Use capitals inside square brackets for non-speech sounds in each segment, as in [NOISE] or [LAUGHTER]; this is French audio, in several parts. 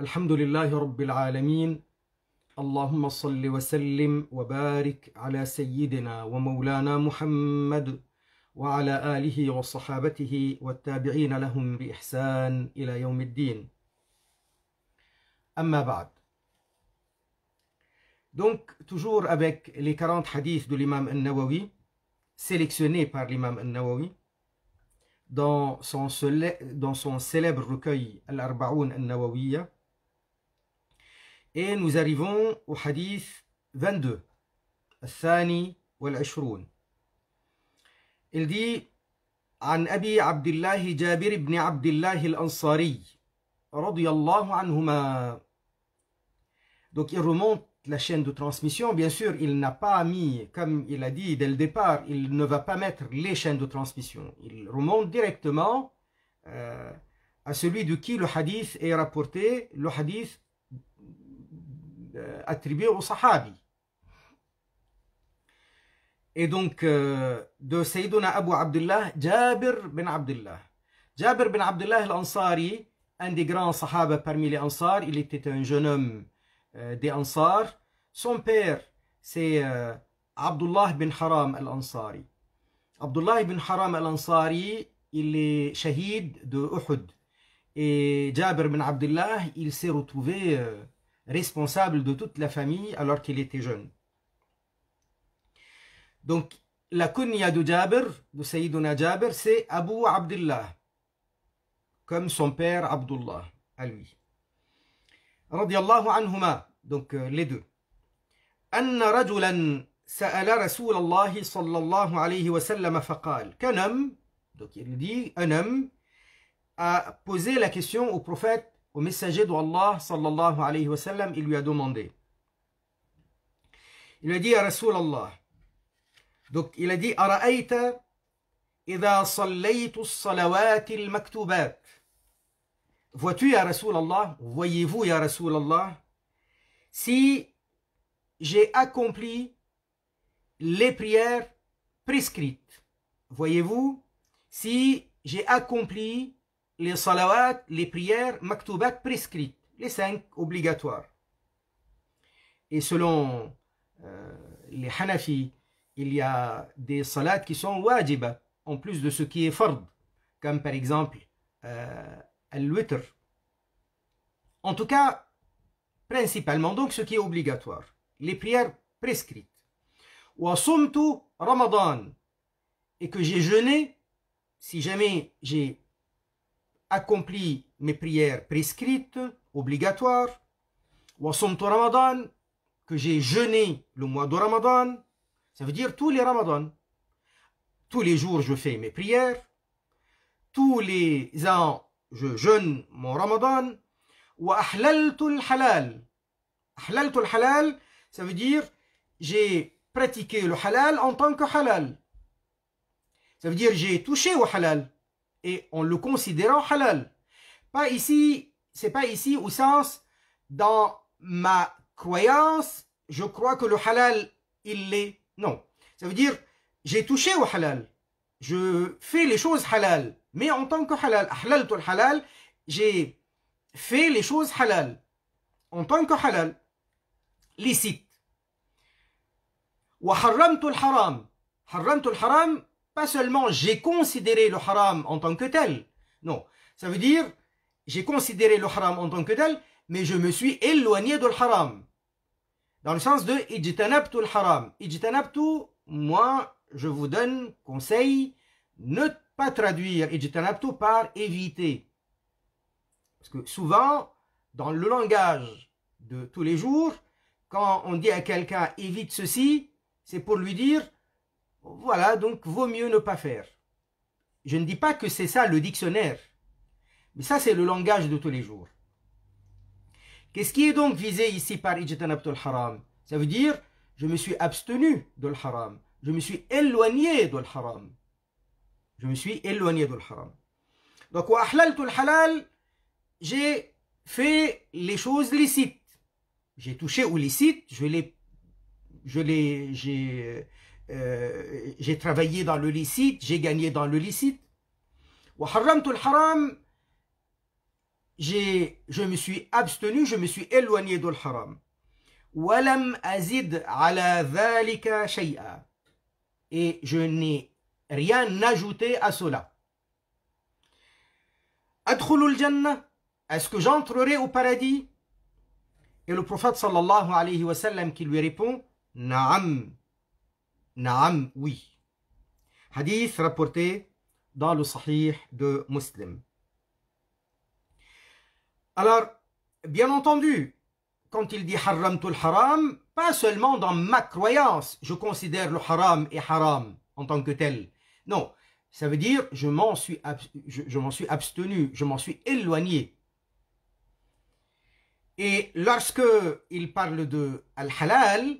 الحمد لله رب العالمين اللهم صل وسلم وبارك على سيدنا ومولانا محمد وعلى آله وصحابته والتابعين لهم بإحسان إلى يوم الدين أما بعد Donc, toujours avec les 40 hadiths de l'imam al-Nawawi, sélectionnés par l'imam al-Nawawi, dans son, dans son célèbre recueil al arbaoun al-Nawawiya, Et nous arrivons au hadith 22. Il dit Donc il remonte la chaîne de transmission. Bien sûr, il n'a pas mis, comme il a dit dès le départ, il ne va pas mettre les chaînes de transmission. Il remonte directement euh, à celui de qui le hadith est rapporté, le hadith attribué aux Sahabi. Et donc, euh, de Sayyiduna Abu Abdullah, Jabir bin Abdullah. Jabir bin Abdullah al-Ansari, un des grands Sahaba parmi les Ansars, il était un jeune homme euh, des Ansars. Son père, c'est euh, Abdullah bin Haram al-Ansari. Abdullah bin Haram al-Ansari, il est shahid de Uhud. Et Jabir bin Abdullah, il s'est retrouvé Euh, responsable de toute la famille alors qu'il était jeune. Donc, la kunya de Jabir, de Sayyiduna Jabir, c'est Abu Abdullah, comme son père Abdullah, à lui. Radiallahu anhuma, donc euh, les deux. Anna رجلا sa'ala رسول الله صلى الله عليه وسلم qu'un homme, donc il dit, un homme a posé la question au prophète au messager d'Allah sallallahu alayhi wa sallam, il lui a demandé. Il lui a dit à Allah, Donc il a dit Ara'aita idha sallaytu salawat al-maktubat. Vois-tu ya Rasulallah, voyez-vous ya Rasulallah, si j'ai accompli les prières prescrites. Voyez-vous, si j'ai accompli les salawats, les prières maktoubat prescrites, les cinq obligatoires. Et selon euh, les Hanafis, il y a des salats qui sont wajiba, en plus de ce qui est fard, comme par exemple euh, al En tout cas, principalement donc ce qui est obligatoire, les prières prescrites. Ou tout Ramadan, et que j'ai jeûné, si jamais j'ai accompli mes prières prescrites, obligatoires, au Ramadan, que j'ai jeûné le mois de Ramadan, ça veut dire tous les Ramadan. Tous les jours, je fais mes prières. Tous les ans, je jeûne mon Ramadan. Wa al halal. halal, ça veut dire j'ai pratiqué le halal en tant que halal. Ça veut dire j'ai touché au halal et en le considérant halal. Pas ici, c'est pas ici au sens dans ma croyance, je crois que le halal, il l'est. Non. Ça veut dire, j'ai touché au halal. Je fais les choses halal. Mais en tant que halal, halal tout halal, j'ai fait les choses halal. En tant que halal, licite. haram الحرام حرمت haram pas seulement j'ai considéré le haram en tant que tel. Non, ça veut dire j'ai considéré le haram en tant que tel, mais je me suis éloigné de haram. Dans le sens de ijtanabtu le haram. Ijtanabtu, moi, je vous donne conseil, ne pas traduire ijtanabtu par éviter. Parce que souvent, dans le langage de tous les jours, quand on dit à quelqu'un évite ceci, c'est pour lui dire voilà, donc vaut mieux ne pas faire. Je ne dis pas que c'est ça le dictionnaire, mais ça c'est le langage de tous les jours. Qu'est-ce qui est donc visé ici par Ijtanabtul Haram Ça veut dire, je me suis abstenu de l'haram, je me suis éloigné de l'haram. Je me suis éloigné de l'haram. Donc, wa le halal, j'ai fait les choses licites. J'ai touché ou licite, je l'ai, je l'ai, j'ai, euh, j'ai travaillé dans le licite, j'ai gagné dans le licite. haram, je me suis abstenu, je me suis éloigné de haram. Et je n'ai rien ajouté à cela. jannah. Est-ce que j'entrerai au paradis Et le prophète sallallahu alayhi wa sallam qui lui répond Naam, Naam, oui. Hadith rapporté dans le Sahih de Muslim. Alors, bien entendu, quand il dit Haram tout haram, pas seulement dans ma croyance, je considère le haram et haram en tant que tel. Non, ça veut dire je m'en suis, je, suis abstenu, je m'en suis éloigné. Et lorsque il parle de al-halal,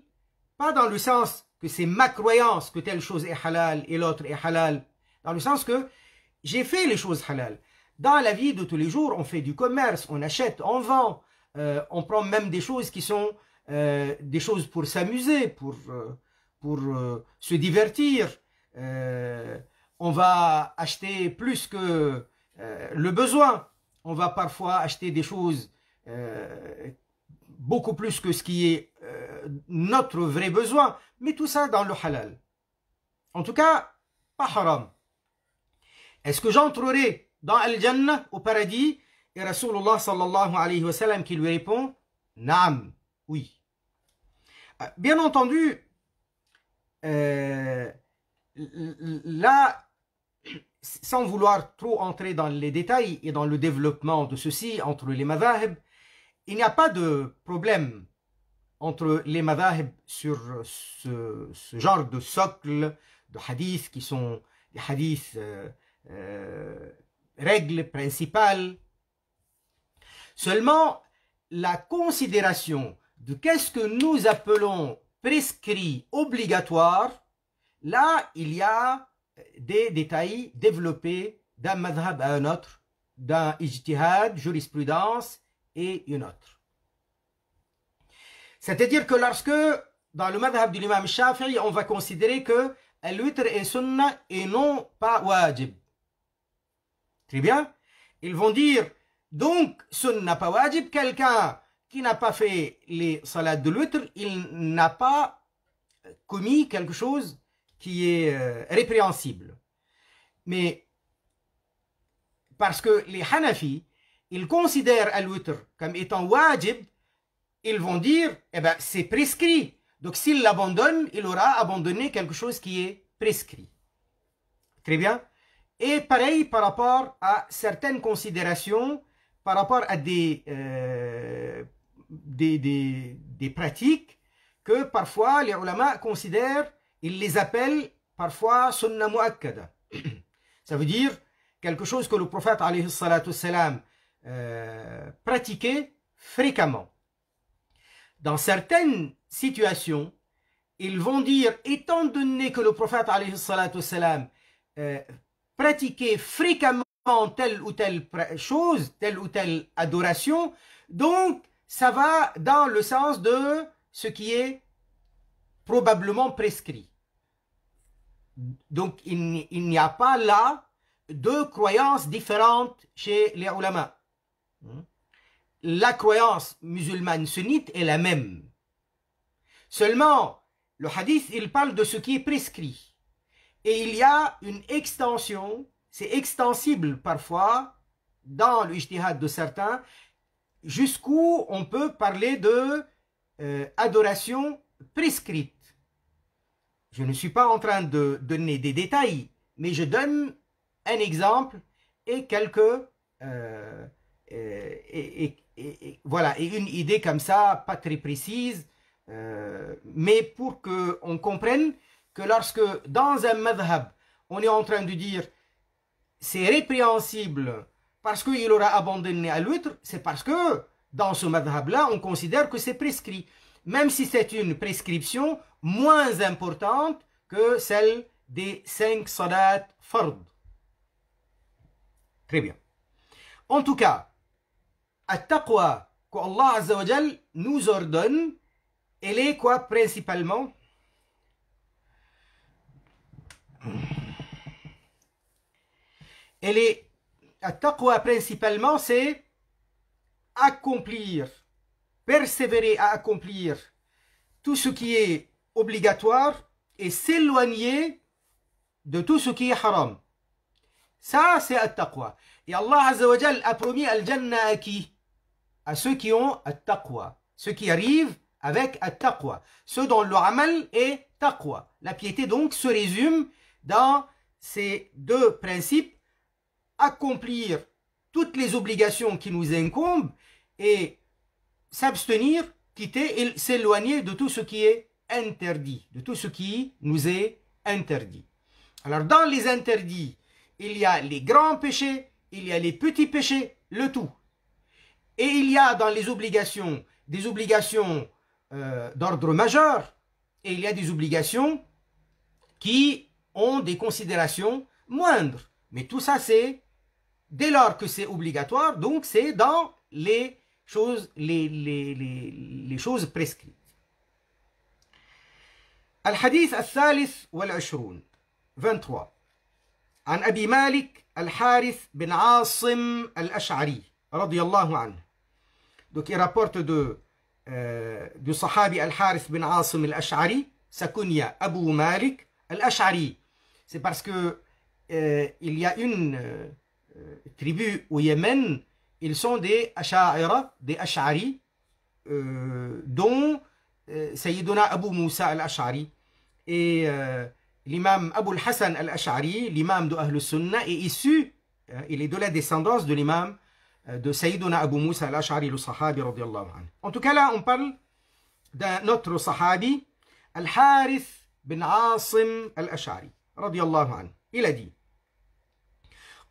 pas dans le sens que c'est ma croyance que telle chose est halal et l'autre est halal. Dans le sens que j'ai fait les choses halal. Dans la vie de tous les jours, on fait du commerce, on achète, on vend, euh, on prend même des choses qui sont euh, des choses pour s'amuser, pour, euh, pour se divertir. on va acheter plus que le besoin. On va parfois acheter des choses beaucoup plus que ce qui est euh, notre vrai besoin, mais tout ça dans le halal. En tout cas, pas haram. Est-ce que j'entrerai dans Al-Jannah, au paradis Et Rasulullah sallallahu alayhi wa sallam qui lui répond Naam, oui. Euh, bien entendu, euh, là, sans vouloir trop entrer dans les détails et dans le développement de ceci entre les madhahib, il n'y a pas de problème entre les madhahib sur ce, genre de socle de hadiths qui sont des hadiths euh, euh, règles principales. Seulement, la considération de qu'est-ce que nous appelons prescrit obligatoire, là, il y a des détails développés d'un madhab à un autre, d'un ijtihad, jurisprudence, et une autre. C'est-à-dire que lorsque, dans le madhab de l'imam Shafi'i, on va considérer que l'huître est sunna et non pas wajib. Très bien Ils vont dire, donc, sunna pas wajib, quelqu'un qui n'a pas fait les salades de l'huître, il n'a pas commis quelque chose qui est euh, répréhensible. Mais, parce que les Hanafis, ils considèrent al-witr comme étant wajib, ils vont dire, eh ben, c'est prescrit. Donc s'il l'abandonne, il aura abandonné quelque chose qui est prescrit. Très bien. Et pareil par rapport à certaines considérations, par rapport à des, euh, des, pratiques que parfois les ulama considèrent, ils les appellent parfois sunna muakkada. [CLEARS THROAT] Ça veut dire quelque chose que le prophète alayhi euh, pratiquer fréquemment. Dans certaines situations, ils vont dire, étant donné que le prophète euh, pratiquait fréquemment telle ou telle chose, telle ou telle adoration, donc ça va dans le sens de ce qui est probablement prescrit. Donc il n'y a pas là deux croyances différentes chez les ulama. Hmm? La croyance musulmane sunnite est la même. Seulement, le hadith, il parle de ce qui est prescrit. Et il y a une extension, c'est extensible parfois, dans le l'ijtihad de certains, jusqu'où on peut parler de euh, adoration prescrite. Je ne suis pas en train de donner des détails, mais je donne un exemple et quelques euh, euh, et, voilà, et une idée comme ça, pas très précise, euh, mais pour qu'on comprenne que lorsque dans un madhab, on est en train de dire c'est répréhensible parce qu'il aura abandonné à l'autre, c'est parce que dans ce madhab-là, on considère que c'est prescrit, même si c'est une prescription moins importante que celle des cinq salats fard. Très bien. En tout cas, taqwa que Allah nous ordonne, elle est quoi principalement Elle est, taqwa principalement, c'est accomplir, persévérer à accomplir tout ce qui est obligatoire et s'éloigner de tout ce qui est haram. Ça, c'est la taqwa Et Allah a promis al-jannah à qui à ceux qui ont taqwa ceux qui arrivent avec taqwa ceux dont le ramel est taqwa. La piété donc se résume dans ces deux principes, accomplir toutes les obligations qui nous incombent et s'abstenir, quitter et s'éloigner de tout ce qui est interdit, de tout ce qui nous est interdit. Alors dans les interdits, il y a les grands péchés, il y a les petits péchés, le tout. Et il y a dans les obligations des obligations euh, d'ordre majeur et il y a des obligations qui ont des considérations moindres. Mais tout ça, c'est dès lors que c'est obligatoire, donc c'est dans les choses, les, les, les, les choses prescrites. الحديث 23. والعشرون 23 Malik al Harith bin بن al Ash'ari. Donc il rapporte de, euh, du sahabi Al-Harith bin Asim Al-Ash'ari, sa Abu Malik Al-Ash'ari. C'est parce que euh, il y a une euh, tribu au Yémen, ils sont des Asha'ira, des Ash'ari, dont Sayyiduna Abu Musa Al-Ash'ari. Et l'imam Abu Hassan Al-Ash'ari, l'imam de Ahl Sunnah, est issu, hein, il est de la descendance de l'imam de Sayyiduna Abu Musa al-Ash'ari, le sahabi radiallahu anhu. En tout cas, là, on parle d'un autre sahabi, Al-Harith bin Asim al-Ash'ari, radiallahu anhu. Il a dit,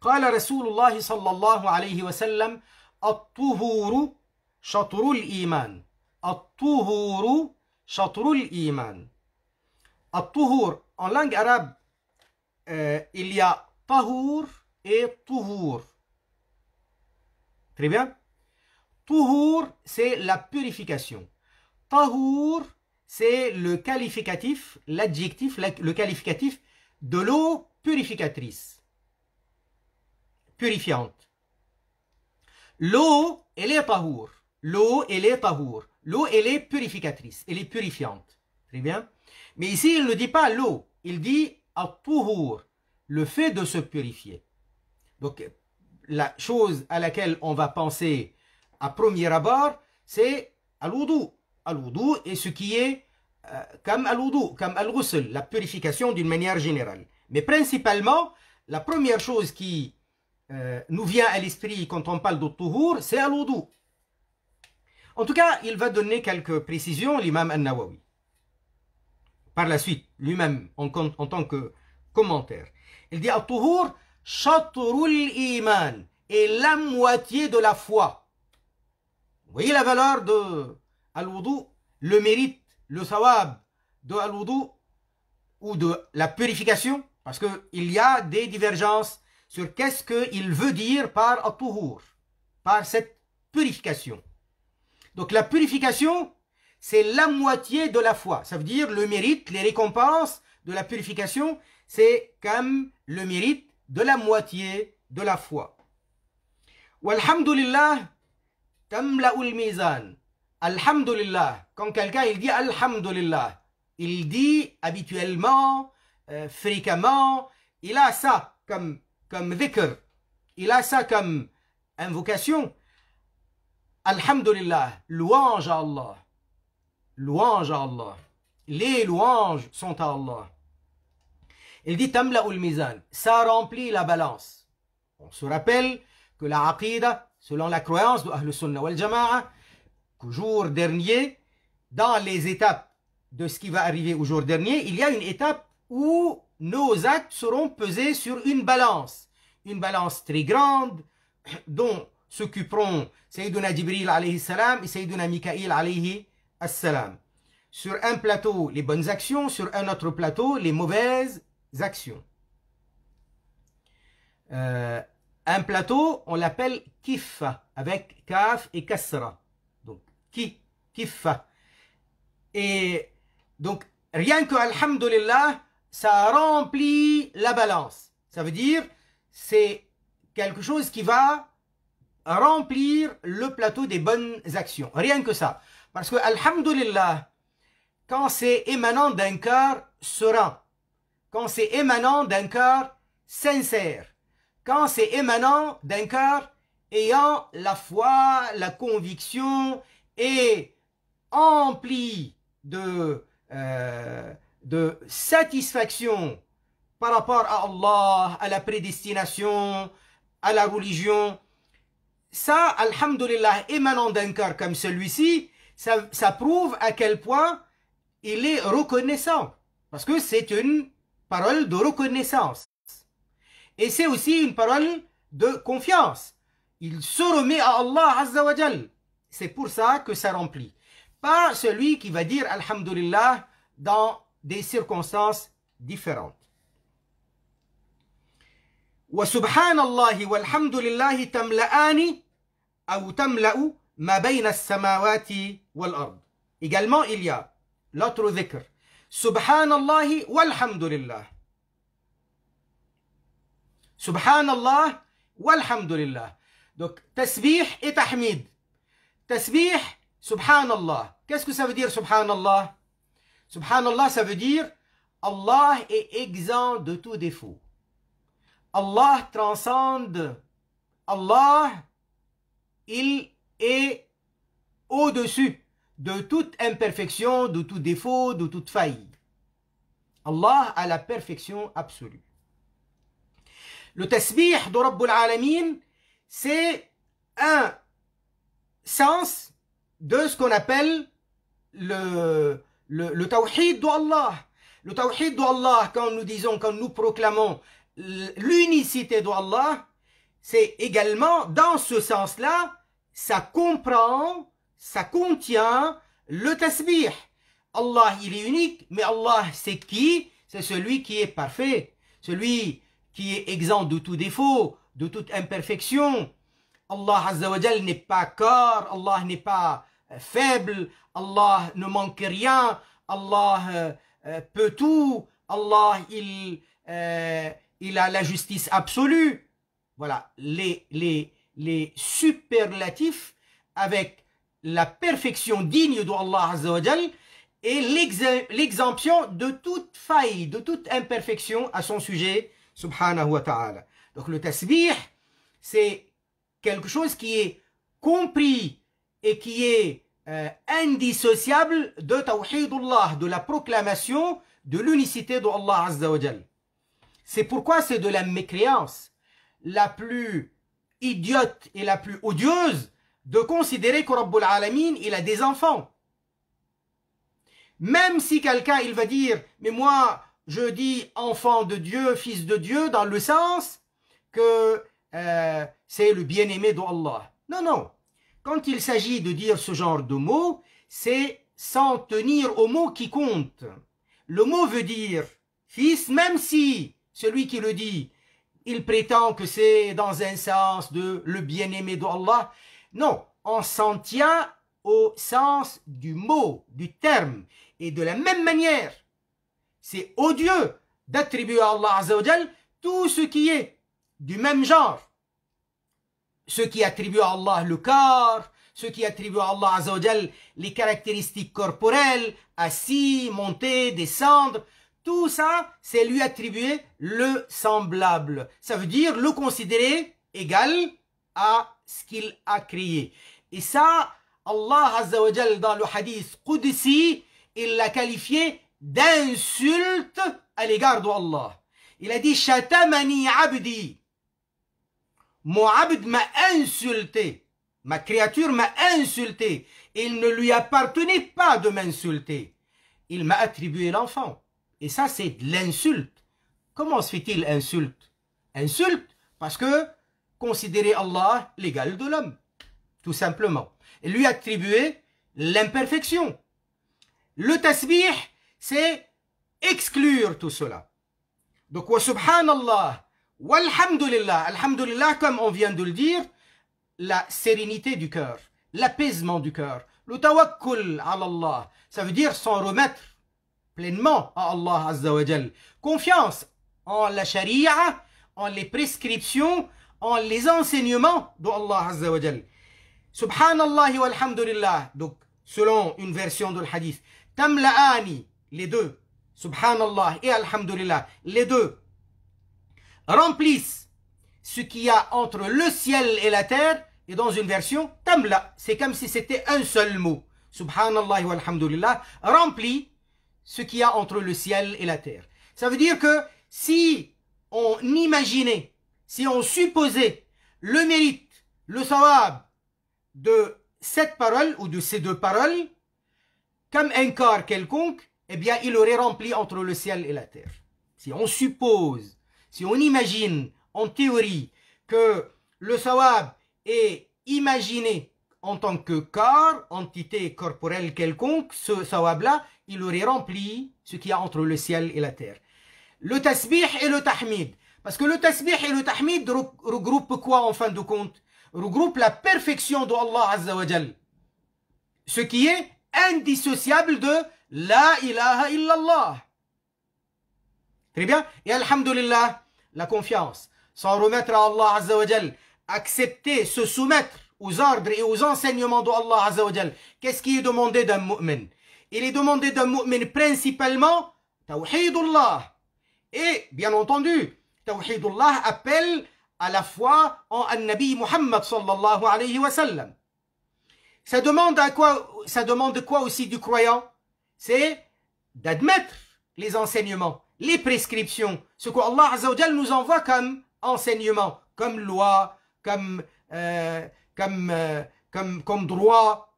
قال رسول الله صلى الله عليه وسلم الطهور شطر الإيمان الطهور شطر الإيمان الطهور en langue arabe il y a tahour et tuhur Très bien Touhour, c'est la purification. Tahour, c'est le qualificatif, l'adjectif, le qualificatif de l'eau purificatrice, purifiante. L'eau, elle est tahour. L'eau, elle est tahour. L'eau, elle est purificatrice, elle est purifiante. Très bien. Mais ici, il ne dit pas l'eau, il dit à at le fait de se purifier. Donc, la chose à laquelle on va penser à premier abord, c'est al-wudu. Al-wudu est ce qui est euh, comme al-wudu, comme al-ghusl, la purification d'une manière générale. Mais principalement, la première chose qui euh, nous vient à l'esprit quand on parle de c'est al-wudu. En tout cas, il va donner quelques précisions, l'imam al-Nawawi. Par la suite, lui-même, en, en, tant que commentaire. Il dit al-tuhur, Chatrul iman est la moitié de la foi. Vous voyez la valeur de Al-Wudu, le mérite, le sawab de Al-Wudu ou de la purification, parce qu'il y a des divergences sur qu'est-ce qu'il veut dire par at par cette purification. Donc la purification, c'est la moitié de la foi. Ça veut dire le mérite, les récompenses de la purification, c'est comme le mérite de la moitié de la foi. Walhamdulillah, la mizan. Alhamdulillah, quand quelqu'un il dit Alhamdulillah, il dit habituellement, euh, fréquemment, il a ça comme, comme il a ça comme invocation. Alhamdulillah, louange à Allah, louange à Allah, les louanges sont à Allah. Il dit Tamla ul mizan, ça remplit la balance. On se rappelle que la aqidah, selon la croyance de Ahl Sunnah wal Jama'a, qu'au jour dernier, dans les étapes de ce qui va arriver au jour dernier, il y a une étape où nos actes seront pesés sur une balance. Une balance très grande [COUGHS] dont s'occuperont Sayyiduna Jibril alayhi salam et Sayyiduna Mikaïl alayhi salam. Sur un plateau, les bonnes actions, sur un autre plateau, les mauvaises actions. Euh, un plateau, on l'appelle Kiffa, avec kaf et kasra. Donc, ki, kif. Et donc, rien que Alhamdulillah, ça remplit la balance. Ça veut dire, c'est quelque chose qui va remplir le plateau des bonnes actions. Rien que ça. Parce que, Alhamdulillah, quand c'est émanant d'un cœur serein, quand c'est émanant d'un cœur sincère, quand c'est émanant d'un cœur ayant la foi, la conviction et empli de, euh, de satisfaction par rapport à Allah, à la prédestination, à la religion. Ça, alhamdulillah, émanant d'un cœur comme celui-ci, ça prouve à quel point il est reconnaissant. Parce que c'est une parole de reconnaissance. Et c'est aussi une parole de confiance. Il se remet à Allah C'est pour ça que ça remplit. Pas celui qui va dire Alhamdulillah dans des circonstances différentes. Également, il y a l'autre zikr. Subhanallah walhamdulillah. Subhanallah walhamdulillah. Donc, tasbih et tahmid. Tasbih, subhanallah. Qu'est-ce que ça veut dire subhanallah Subhanallah, ça veut dire Allah est exempt de tout défaut. Allah transcende. Allah, il est au-dessus de toute imperfection, de tout défaut, de toute faille. Allah a la perfection absolue. Le tasbih de Rabbul Alamin, c'est un sens de ce qu'on appelle le, le, le tawhid d'Allah. Le tawhid d'Allah, quand nous disons, quand nous proclamons l'unicité d'Allah, c'est également dans ce sens-là, ça comprend ça contient le tasbih. Allah, il est unique, mais Allah, c'est qui C'est celui qui est parfait, celui qui est exempt de tout défaut, de toute imperfection. Allah Azzawajal n'est pas corps, Allah n'est pas euh, faible, Allah ne manque rien, Allah euh, euh, peut tout, Allah, il, a la justice absolue. Voilà, les superlatifs avec la perfection digne de wa Azzawajal et l'exemption de toute faille, de toute imperfection à son sujet, subhanahu wa ta'ala. Donc le tasbih, c'est quelque chose qui est compris et qui est euh, indissociable de tawhidullah, de la proclamation de l'unicité de Azzawajal. C'est pourquoi c'est de la mécréance la plus idiote et la plus odieuse de considérer que Rabbul Alamin, il a des enfants. Même si quelqu'un, il va dire, mais moi, je dis enfant de Dieu, fils de Dieu, dans le sens que euh, c'est le bien-aimé d'Allah. Non, non. Quand il s'agit de dire ce genre de mots, c'est sans tenir au mot qui compte. Le mot veut dire fils, même si celui qui le dit, il prétend que c'est dans un sens de le bien-aimé d'Allah, non, on s'en tient au sens du mot, du terme. Et de la même manière, c'est odieux d'attribuer à Allah Azzawajal tout ce qui est du même genre. Ceux qui attribuent à Allah le corps, ceux qui attribuent à Allah Azzawajal les caractéristiques corporelles, assis, monter, descendre, tout ça, c'est lui attribuer le semblable. Ça veut dire le considérer égal à ce qu'il a créé. Et ça, Allah Jal dans le hadith Qudsi, il l'a qualifié d'insulte à l'égard d'Allah. Il a dit Shatamani abdi. Mon abd m'a insulté. Ma créature m'a insulté. Il ne lui appartenait pas de m'insulter. Il m'a attribué l'enfant. Et ça, c'est de l'insulte. Comment se fait-il insulte Insulte parce que considérer Allah l'égal de l'homme, tout simplement. Et lui attribuer l'imperfection. Le tasbih, c'est exclure tout cela. Donc, wa subhanallah, walhamdulillah, alhamdulillah, comme on vient de le dire, la sérénité du cœur, l'apaisement du cœur, le tawakkul à Allah, ça veut dire s'en remettre pleinement à Allah Azza wa Jal. Confiance en la charia, en les prescriptions en les enseignements d'Allah Azza wa Subhanallah wa alhamdulillah. Donc, selon une version de hadith. Tamla'ani, les deux. Subhanallah et alhamdulillah. Les deux remplissent ce qu'il y a entre le ciel et la terre. Et dans une version, tamla, c'est comme si c'était un seul mot. Subhanallah wa alhamdulillah. Remplit ce qu'il y a entre le ciel et la terre. Ça veut dire que si on imaginait si on supposait le mérite, le sawab de cette parole ou de ces deux paroles, comme un corps quelconque, eh bien, il aurait rempli entre le ciel et la terre. Si on suppose, si on imagine en théorie que le sawab est imaginé en tant que corps, entité corporelle quelconque, ce sawab-là, il aurait rempli ce qu'il y a entre le ciel et la terre. Le tasbih et le tahmid, parce que le tasbih et le tahmid regroupent quoi en fin de compte Regroupent la perfection de Allah Azza wa Ce qui est indissociable de la ilaha illallah. Très bien Et alhamdulillah, la confiance. Sans remettre à Allah Azza wa accepter, se soumettre aux ordres et aux enseignements de Allah Azza wa Qu'est-ce qui est demandé d'un mu'min Il est demandé d'un mu'min principalement tawhidullah. Et bien entendu, Tawhidullah appelle à la foi en Le nabi Muhammad sallallahu alayhi wa sallam. Ça demande, à quoi, ça demande quoi aussi du croyant C'est d'admettre les enseignements, les prescriptions, ce que Allah nous envoie comme enseignement, comme loi, comme, euh, euh, comme, comme, droit.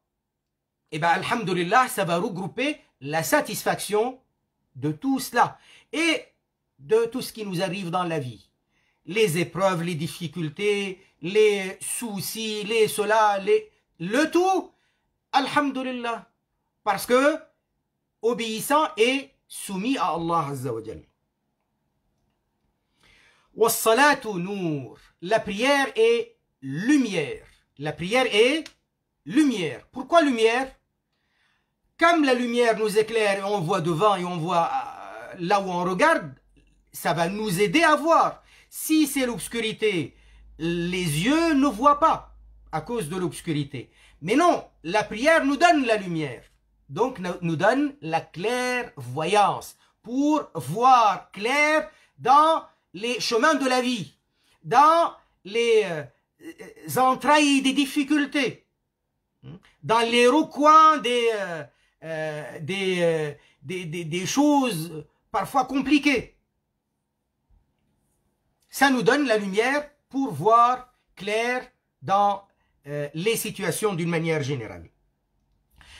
Et eh bien, Alhamdulillah, ça va regrouper la satisfaction de tout cela. Et de tout ce qui nous arrive dans la vie. Les épreuves, les difficultés, les soucis, les cela, les, le tout, Alhamdulillah. Parce que obéissant et soumis à Allah Azza wa la prière est lumière. La prière est lumière. Pourquoi lumière Comme la lumière nous éclaire et on voit devant et on voit euh, là où on regarde, ça va nous aider à voir. Si c'est l'obscurité, les yeux ne voient pas à cause de l'obscurité. Mais non, la prière nous donne la lumière. Donc nous donne la clairvoyance pour voir clair dans les chemins de la vie, dans les euh, entrailles des difficultés, hein, dans les recoins des, euh, euh, des, des, des choses parfois compliquées ça nous donne la lumière pour voir clair dans euh, les situations d'une manière générale.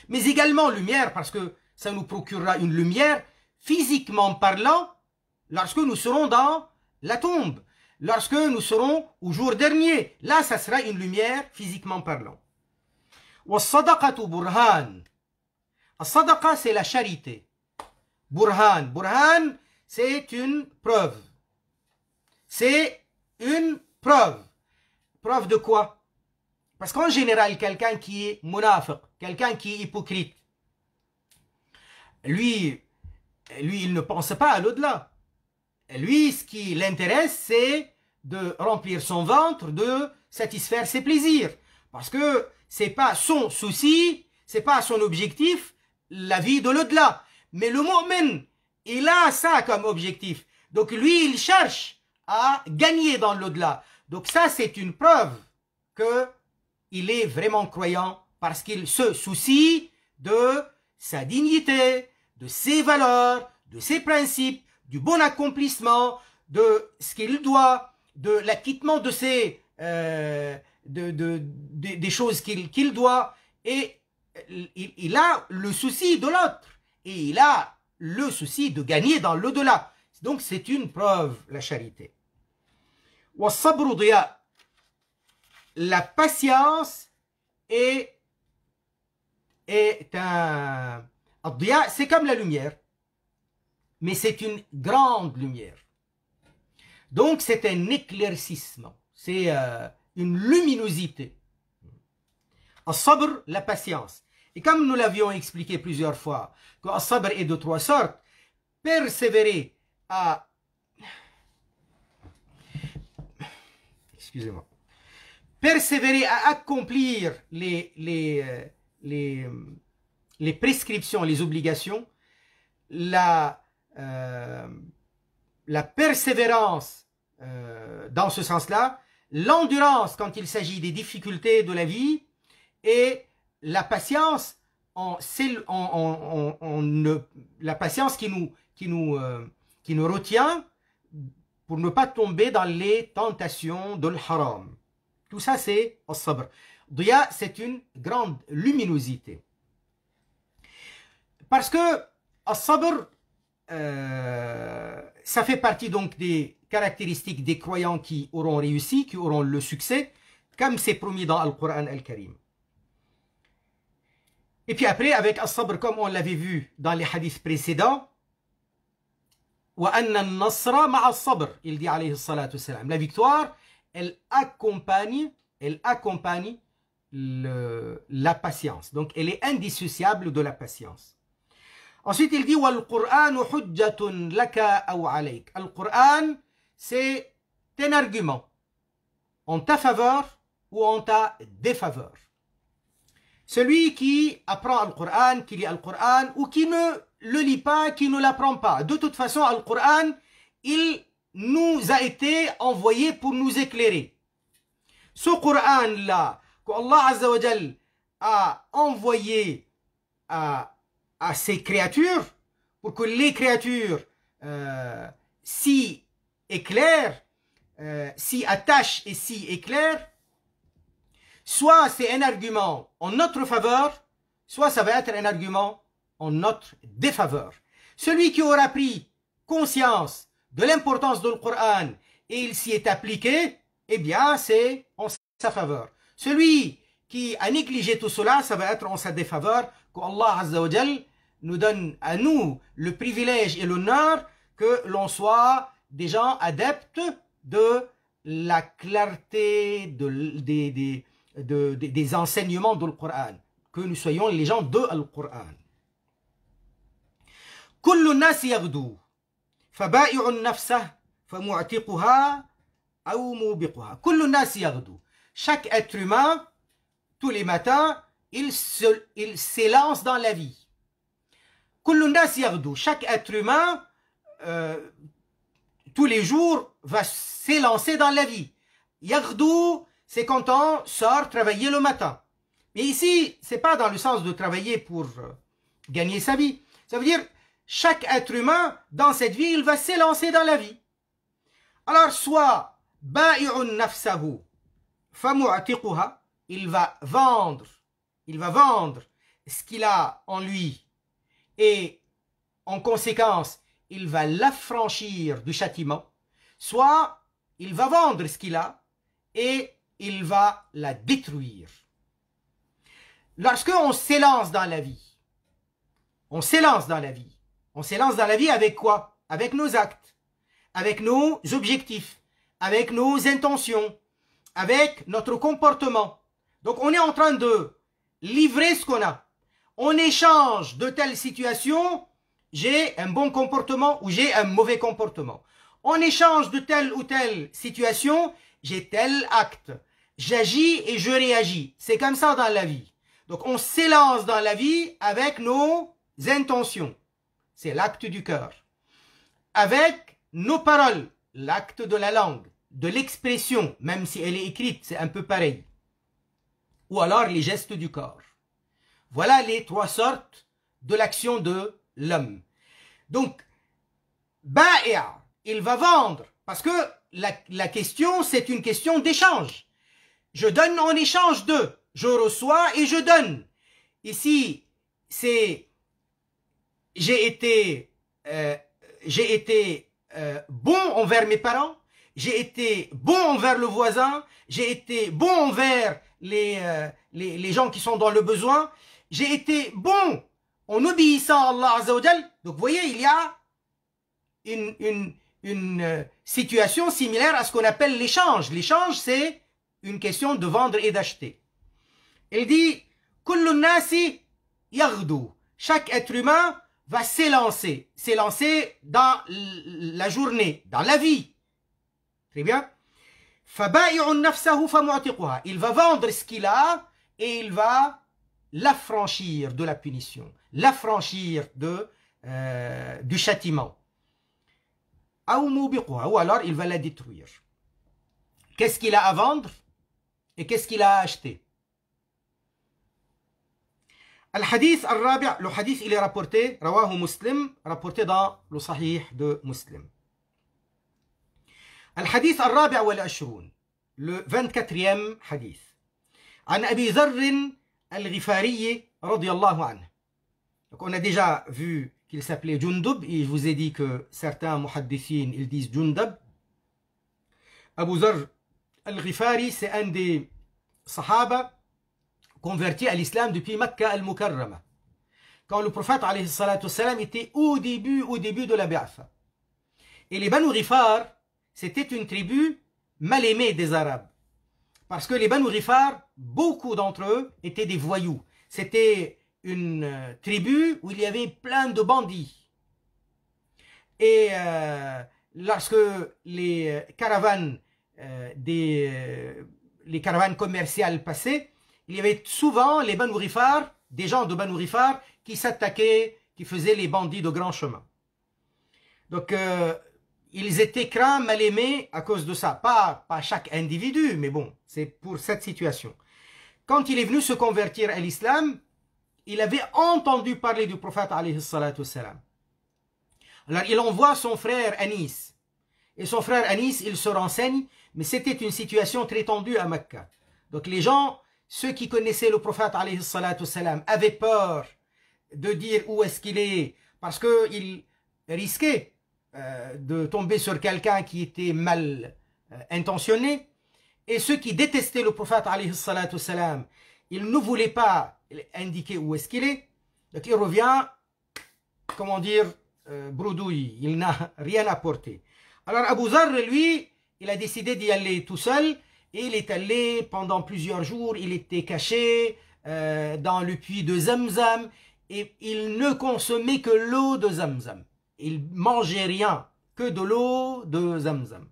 Mais également lumière, parce que ça nous procurera une lumière, physiquement parlant, lorsque nous serons dans la tombe, lorsque nous serons au jour dernier. Là, ça sera une lumière physiquement parlant. burhan Burhan. As-sadaqa » c'est la charité. Burhan. Burhan, c'est une preuve. C'est une preuve. Preuve de quoi Parce qu'en général, quelqu'un qui est munafiq, quelqu'un qui est hypocrite, lui, lui, il ne pense pas à l'au-delà. Lui, ce qui l'intéresse, c'est de remplir son ventre, de satisfaire ses plaisirs. Parce que c'est pas son souci, c'est pas son objectif, la vie de l'au-delà. Mais le mu'min, il a ça comme objectif. Donc lui, il cherche à gagner dans l'au-delà. Donc ça, c'est une preuve que il est vraiment croyant parce qu'il se soucie de sa dignité, de ses valeurs, de ses principes, du bon accomplissement, de ce qu'il doit, de l'acquittement de ses... Euh, de, des choses qu'il doit. Et il, il, a le souci de l'autre. Et il a le souci de gagner dans l'au-delà. Donc c'est une preuve, la charité. La patience est, est un... C'est comme la lumière, mais c'est une grande lumière. Donc c'est un éclaircissement, c'est euh, une luminosité. à la patience. Et comme nous l'avions expliqué plusieurs fois, que sabre est de trois sortes, persévérer à Persévérer à accomplir les, les, euh, euh, les, prescriptions, les obligations, la, euh, la persévérance dans ce sens-là, l'endurance quand il s'agit des difficultés de la vie et la patience, la patience qui nous, qui nous, qui nous retient pour ne pas tomber dans les tentations de l'haram. Tout ça, c'est al-sabr. c'est une grande luminosité. Parce que al-sabr, euh, ça fait partie donc des caractéristiques des croyants qui auront réussi, qui auront le succès, comme c'est promis dans le Coran al-Karim. Et puis après, avec al-sabr, comme on l'avait vu dans les hadiths précédents, il dit La victoire, elle accompagne, la patience. Donc, elle est indissociable de la patience. Ensuite, il dit Le Coran, c'est un argument en ta faveur ou en ta défaveur. Celui qui apprend le Coran, qui lit le quran ou qui ne le lit qui ne l'apprend pas. De toute façon, le Coran, il nous a été envoyé pour nous éclairer. Ce Coran-là, qu'Allah a envoyé à, ses créatures, pour que les créatures si euh, s'y éclairent, euh, s'y attachent et s'y éclairent, soit c'est un argument en notre faveur, soit ça va être un argument en notre défaveur. Celui qui aura pris conscience de l'importance du Coran et il s'y est appliqué, eh bien, c'est en sa faveur. Celui qui a négligé tout cela, ça va être en sa défaveur. Que Allah nous donne à nous le privilège et l'honneur que l'on soit des gens adeptes de la clarté de, des, enseignements de, des enseignements du Coran, que nous soyons les gens de Al-Qur'an chaque être humain tous les matins il s'élance il dans la vie chaque être humain euh, tous les jours va s'élancer dans la vie يغدو c'est quand on sort travailler le matin mais ici c'est pas dans le sens de travailler pour euh, gagner sa vie ça veut dire chaque être humain, dans cette vie, il va s'élancer dans la vie. Alors, soit il va vendre, il va vendre ce qu'il a en lui. Et en conséquence, il va l'affranchir du châtiment. Soit, il va vendre ce qu'il a et il va la détruire. Lorsqu'on s'élance dans la vie, on s'élance dans la vie, on s'élance dans la vie avec quoi Avec nos actes, avec nos objectifs, avec nos intentions, avec notre comportement. Donc on est en train de livrer ce qu'on a. On échange de telles situations, j'ai un bon comportement ou j'ai un mauvais comportement. On échange de telle ou telle situation, j'ai tel acte. J'agis et je réagis. C'est comme ça dans la vie. Donc on s'élance dans la vie avec nos intentions c'est l'acte du cœur, avec nos paroles, l'acte de la langue, de l'expression, même si elle est écrite, c'est un peu pareil, ou alors les gestes du corps. Voilà les trois sortes de l'action de l'homme. Donc, ba'éa, il va vendre, parce que la, la question, c'est une question d'échange. Je donne en échange de, je reçois et je donne. Ici, c'est j'ai été, euh, j'ai été euh, bon envers mes parents, j'ai été bon envers le voisin, j'ai été bon envers les, euh, les, gens qui sont dans le besoin, j'ai été bon en obéissant à Allah Azzawajal. Donc vous voyez, il y a une, une, une euh, situation similaire à ce qu'on appelle l'échange. L'échange, c'est une question de vendre et d'acheter. Il dit, « Kullu nasi Chaque être humain va s'élancer, s'élancer dans la journée, dans la vie. Très bien. Il va vendre ce qu'il a et il va l'affranchir de la punition, l'affranchir de euh, du châtiment. Ou alors il va la détruire. Qu'est-ce qu'il a à vendre et qu'est-ce qu'il a à acheter الحديث الرابع لو حديث إلي رابورتي رواه مسلم رابورتي دا لو صحيح دو مسلم الحديث الرابع والعشرون لو 24 حديث عن أبي ذر الغفاري رضي الله عنه Donc on a déjà vu qu'il s'appelait Jundub et je vous ai dit que certains muhaddithines ils disent Jundab. Abu Zar al-Ghifari c'est un des sahaba Converti à l'islam depuis Makkah al-Mukarrama. Quand le prophète était au début, au début de la Ba'fa. Et les Banu Rifar, c'était une tribu mal aimée des Arabes. Parce que les Banu Rifar, beaucoup d'entre eux étaient des voyous. C'était une euh, tribu où il y avait plein de bandits. Et euh, lorsque les euh, caravanes, les caravanes commerciales passaient, il y avait souvent les Banourifars, des gens de Banourifars, qui s'attaquaient, qui faisaient les bandits de grand chemin. Donc, euh, ils étaient craints, mal aimés à cause de ça. Pas, pas chaque individu, mais bon, c'est pour cette situation. Quand il est venu se convertir à l'islam, il avait entendu parler du prophète alayhi Alors, il envoie son frère Anis. Et son frère Anis, il se renseigne, mais c'était une situation très tendue à Mecca. Donc, les gens ceux qui connaissaient le prophète alayhi avaient peur de dire où est-ce qu'il est, parce qu'il risquait euh, de tomber sur quelqu'un qui était mal euh, intentionné. Et ceux qui détestaient le prophète alayhi ils ne voulaient pas indiquer où est-ce qu'il est. Donc il revient, comment dire, euh, il n'a rien apporté. Alors Abu Zar, lui, il a décidé d'y aller tout seul et il est allé pendant plusieurs jours, il était caché euh, dans le puits de Zamzam et il ne consommait que l'eau de Zamzam. Il mangeait rien que de l'eau de Zamzam.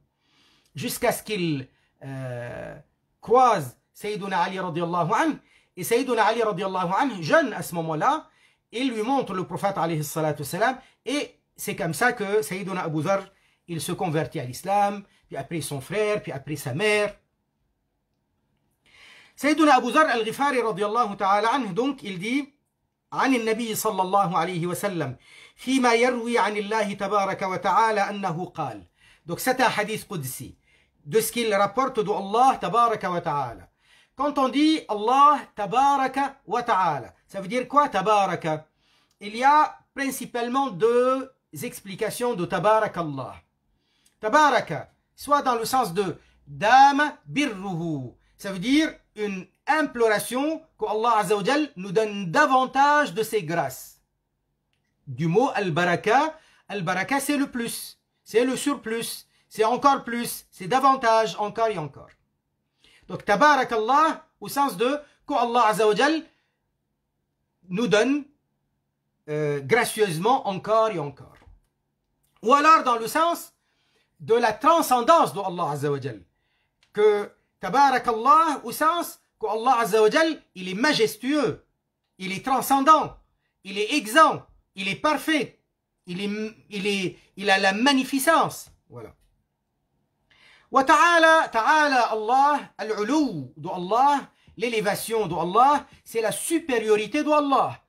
Jusqu'à ce qu'il euh, croise Sayyiduna Ali radiallahu anhu et Sayyiduna Ali radiallahu anhu, jeune à ce moment-là, il lui montre le prophète alayhi salatu salam et c'est comme ça que Sayyiduna Abu Dhar, il se convertit à l'islam, puis après son frère, puis après sa mère. سيدنا أبو ذر الغفاري رضي الله تعالى عنه دونك il dit عن النبي صلى الله عليه وسلم فيما يروي عن الله تبارك وتعالى أنه قال donc c'est un hadith قدسي de ce qu'il rapporte de Allah تبارك وتعالى quand on dit Allah تبارك وتعالى ça veut dire quoi تبارك il y a principalement deux explications de تبارك الله تبارك soit dans le sens de dame birruhu ça veut dire une imploration que Allah nous donne davantage de ses grâces. Du mot al-baraka, al-baraka c'est le plus, c'est le surplus, c'est encore plus, c'est davantage, encore et encore. Donc Allah au sens de que Allah nous donne euh, gracieusement encore et encore. Ou alors dans le sens de la transcendance de Allah que Tabarak Allah, au sens que Allah Azzawajal, il est majestueux, il est transcendant, il est exempt, il est parfait, il, est, il, a la magnificence. Voilà. Ta'ala, ta'ala Allah, al-ulou Allah l'élévation d'Allah, c'est la supériorité d'Allah.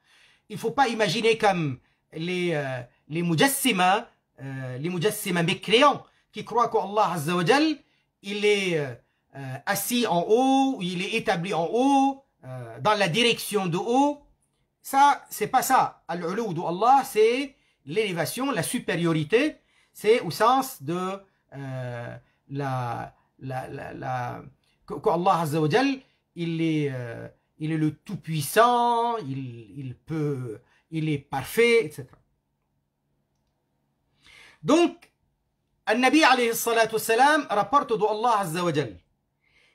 Il ne faut pas imaginer comme les, euh, les mujassima, euh, les mujassima mécréants, qui croient qu'Allah Azzawajal, il est euh, euh, assis en haut, il est établi en haut, euh, dans la direction de haut. Ça, c'est pas ça. Al-Ulu Allah, c'est l'élévation, la supériorité. C'est au sens de euh, la, la, Azza wa il est, il est le Tout-Puissant, il, peut, il est parfait, etc. Donc, Al-Nabi alayhi salatu salam rapporte de Allah Azza wa Jal.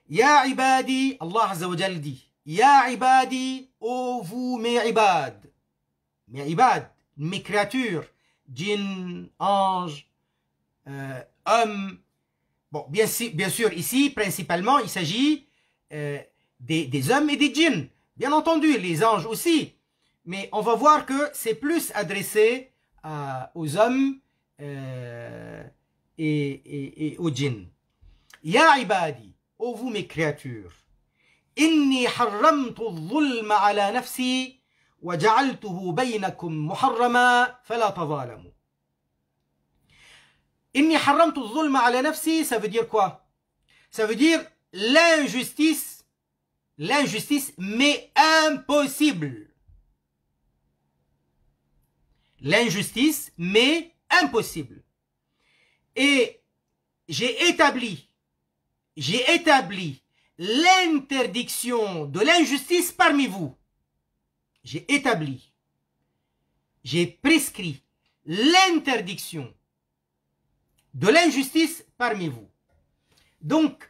Ya ibadi, Allah Azza dit Ya ibadi, ô vous mes ibad, mes ibad, mes créatures, djinns, anges, euh, hommes. Bon, bien, bien, sûr, ici, principalement, il s'agit euh, des, hommes et des djinns. Bien entendu, les anges aussi. Mais on va voir que c'est plus adressé aux hommes euh, et, aux djinns. Ya ibadi, ô vous mes créatures, Inni harramtu dhulma ala nafsi wa ja'altuhu baynakum muharrama fala tazalamu. Inni harramtu dhulma ala nafsi, ça veut dire quoi Ça veut dire l'injustice, l'injustice mais impossible. L'injustice mais impossible. Et j'ai établi j'ai établi l'interdiction de l'injustice parmi vous. J'ai établi, j'ai prescrit l'interdiction de l'injustice parmi vous. Donc,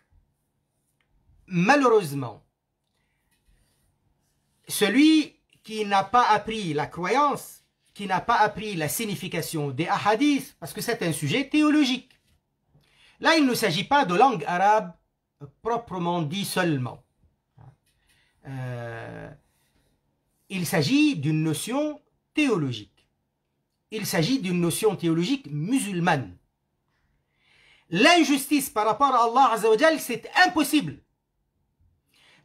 malheureusement, celui qui n'a pas appris la croyance, qui n'a pas appris la signification des hadiths, parce que c'est un sujet théologique. Là, il ne s'agit pas de langue arabe proprement dit seulement. Euh, il s'agit d'une notion théologique. Il s'agit d'une notion théologique musulmane. L'injustice par rapport à Allah Azzawajal, c'est impossible.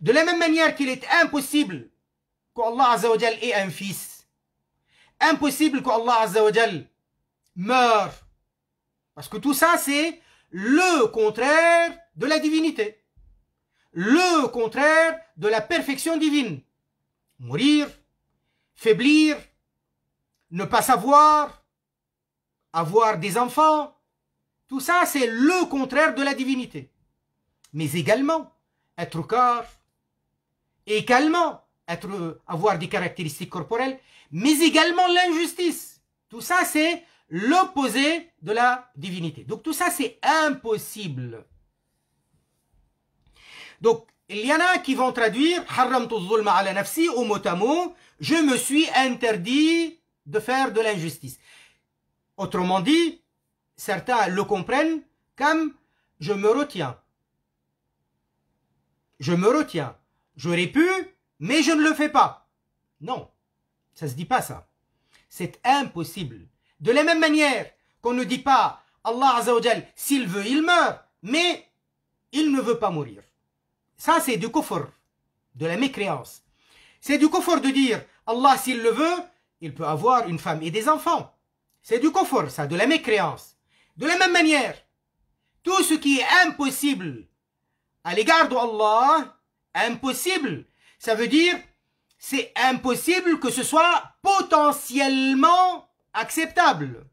De la même manière qu'il est impossible qu'Allah Azzawajal ait un fils. Impossible qu'Allah Azzawajal meure. Parce que tout ça, c'est le contraire de la divinité, le contraire de la perfection divine. Mourir, faiblir, ne pas savoir, avoir des enfants, tout ça c'est le contraire de la divinité. Mais également, être corps, également être, avoir des caractéristiques corporelles, mais également l'injustice. Tout ça c'est l'opposé de la divinité. Donc tout ça c'est impossible. Donc, il y en a qui vont traduire ala nafsi au mot à mot, je me suis interdit de faire de l'injustice. Autrement dit, certains le comprennent comme je me retiens. Je me retiens. J'aurais pu, mais je ne le fais pas. Non, ça se dit pas ça. C'est impossible. De la même manière qu'on ne dit pas Allah Azzawajal, s'il veut, il meurt, mais il ne veut pas mourir. Ça, c'est du confort, de la mécréance. C'est du confort de dire Allah, s'il le veut, il peut avoir une femme et des enfants. C'est du confort, ça, de la mécréance. De la même manière, tout ce qui est impossible à l'égard de Allah, impossible, ça veut dire c'est impossible que ce soit potentiellement acceptable.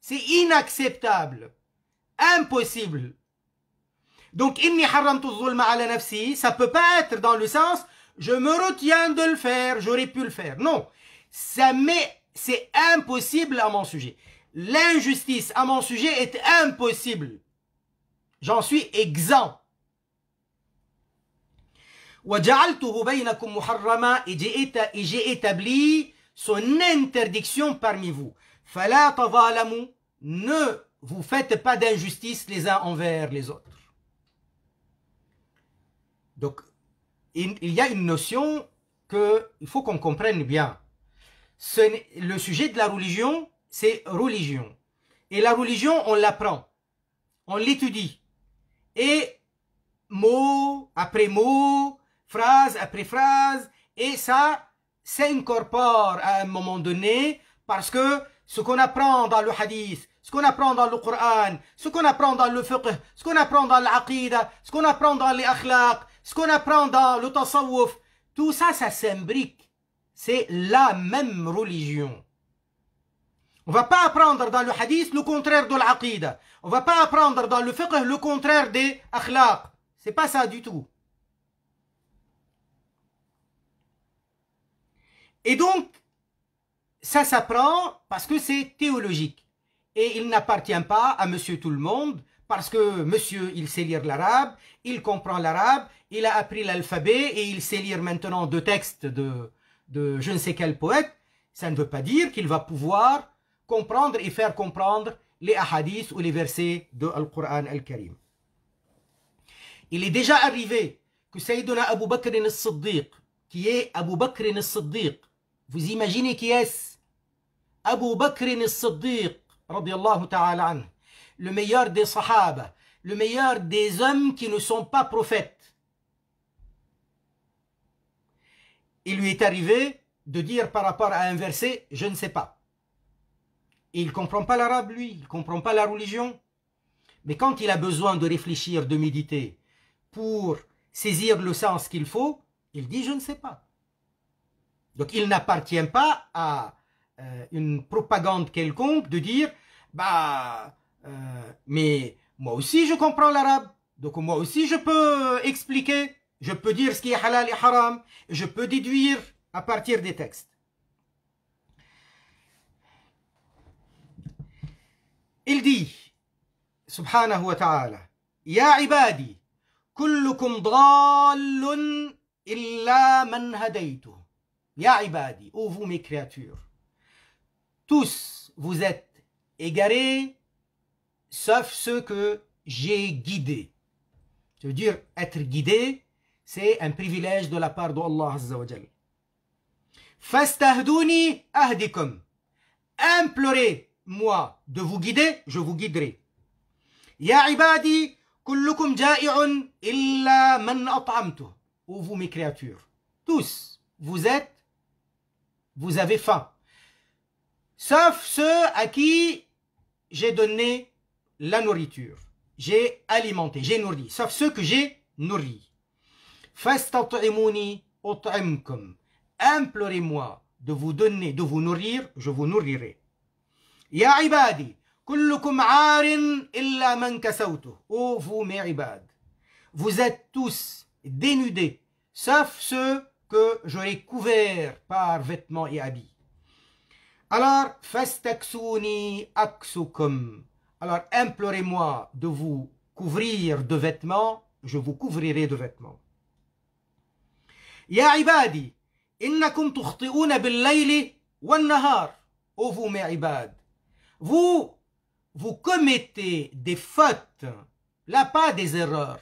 C'est inacceptable. Impossible. Donc, inni haramtu ça peut pas être dans le sens, je me retiens de le faire, j'aurais pu le faire. Non. Ça c'est impossible à mon sujet. L'injustice à mon sujet est impossible. J'en suis exempt. Et j'ai établi son interdiction parmi vous. Ne vous faites pas d'injustice les uns envers les autres. Donc, il, y a une notion qu'il faut qu'on comprenne bien. le sujet de la religion, c'est religion. Et la religion, on l'apprend, on l'étudie. Et mot après mot, phrase après phrase, et ça s'incorpore à un moment donné parce que ce qu'on apprend dans le hadith, ce qu'on apprend dans le Coran, ce qu'on apprend dans le fiqh, ce qu'on apprend dans l'aqidah, ce qu'on apprend dans les akhlaqs, ce qu'on apprend dans le tasawwuf, tout ça, ça s'imbrique. C'est la même religion. On va pas apprendre dans le hadith le contraire de l'aqidah. On va pas apprendre dans le fiqh le contraire des akhlaq. C'est pas ça du tout. Et donc, ça s'apprend parce que c'est théologique. Et il n'appartient pas à monsieur tout le monde parce que monsieur, il sait lire l'arabe, il comprend l'arabe, il a appris l'alphabet et il sait lire maintenant deux textes de, je ne sais quel poète, ça ne veut pas dire qu'il va pouvoir comprendre et faire comprendre les hadiths ou les versets de Al-Qur'an Al-Karim. Il est déjà arrivé que Sayyidina Abu Bakr al-Siddiq, qui est Abu Bakr al-Siddiq, vous imaginez qui est-ce Abu Bakr al-Siddiq, ta'ala anhu le meilleur des sahaba, le meilleur des hommes qui ne sont pas prophètes. Il lui est arrivé de dire par rapport à un verset, je ne sais pas. Il ne comprend pas l'arabe, lui, il ne comprend pas la religion. Mais quand il a besoin de réfléchir, de méditer, pour saisir le sens qu'il faut, il dit je ne sais pas. Donc il n'appartient pas à euh, une propagande quelconque de dire bah euh, mais moi aussi, je comprends l'arabe. Donc moi aussi, je peux euh, expliquer. Je peux dire ce qui est halal et haram. Je peux déduire à partir des textes. Il dit, subhanahu wa ta'ala, Ya ibadi, kullukum dallun illa man hadaytu. Ya ibadi, ô vous mes créatures, tous vous êtes égarés sauf ceux que j'ai guidés. Je veux dire, être guidé, c'est un privilège de la part de Allah Azza wa Fastahduni ahdikum. Implorez-moi de vous guider, je vous guiderai. Ya ibadi, kullukum ja'i'un illa man at'amtu. Ou vous mes créatures, tous, vous êtes, vous avez faim. Sauf ceux à qui j'ai donné la nourriture. J'ai alimenté, j'ai nourri, sauf ceux que j'ai nourris. Fastat'imuni ut'imkum. Implorez-moi de vous donner, de vous nourrir, je vous nourrirai. Ya ibadi, kullukum arin illa man o Ô vous mes vous êtes tous dénudés, sauf ceux que j'aurai couverts par vêtements et habits. Alors, fastaksuni aksukum. Alors implorez-moi de vous couvrir de vêtements, je vous couvrirai de vêtements. Ya ibadi, innakum tukhti'una bil-layli wan-nahar. vous mes vous, vous commettez des fautes, là pas des erreurs.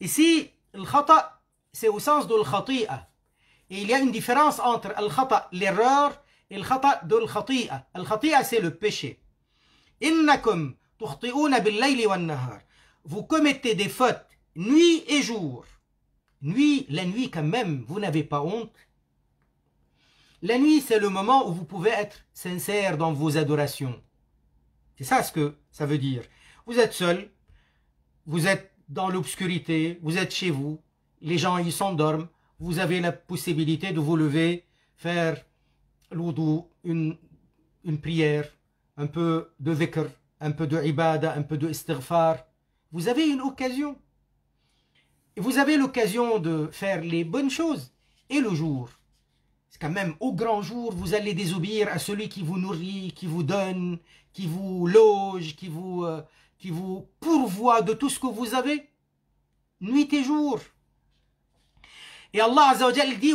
Ici, le c'est au sens de l'khati'a. Et il y a une différence entre l'khata' », l'erreur, et le de l'khati'a. L'khati'a », c'est le péché. Innakum vous commettez des fautes nuit et jour. Nuit, la nuit quand même, vous n'avez pas honte. La nuit, c'est le moment où vous pouvez être sincère dans vos adorations. C'est ça ce que ça veut dire. Vous êtes seul, vous êtes dans l'obscurité, vous êtes chez vous, les gens ils s'endorment, vous avez la possibilité de vous lever, faire l'oudou, une, une prière, un peu de vécœur, un peu de ibada, un peu de Vous avez une occasion. Et Vous avez l'occasion de faire les bonnes choses. Et le jour, c'est quand même au grand jour, vous allez désobéir à celui qui vous nourrit, qui vous donne, qui vous loge, qui vous, euh, qui vous pourvoit de tout ce que vous avez, nuit et jour. Et Allah Azzawajal dit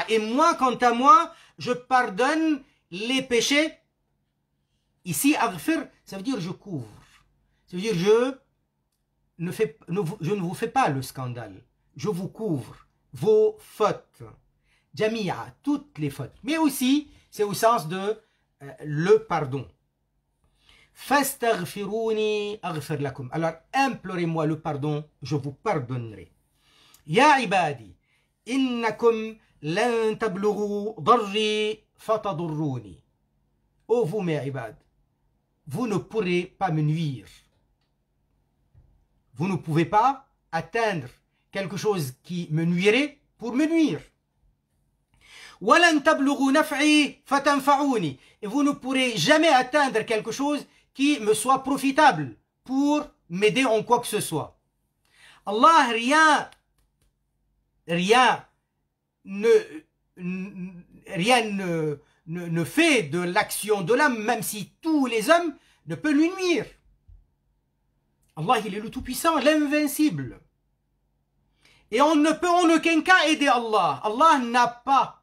« Et moi, quant à moi, je pardonne les péchés Ici, aghfir, ça veut dire je couvre. Ça veut dire je ne, fais, je ne vous fais pas le scandale. Je vous couvre vos fautes. Jamia, toutes les fautes. Mais aussi, c'est au sens de euh, le pardon. Fastaghfiruni aghfir lakum. Alors, implorez-moi le pardon, je vous pardonnerai. Ya ibadi, innakum lan tablughu darri fatadurruni. Oh vous, mes ibad, vous ne pourrez pas me nuire. Vous ne pouvez pas atteindre quelque chose qui me nuirait pour me nuire. Et vous ne pourrez jamais atteindre quelque chose qui me soit profitable pour m'aider en quoi que ce soit. Allah, rien, rien, ne, rien ne, ne, fait de l'action de l'homme, même si tous les hommes ne peuvent lui nuire. Allah, il est le Tout-Puissant, l'invincible. Et on ne peut en aucun cas aider Allah. Allah n'a pas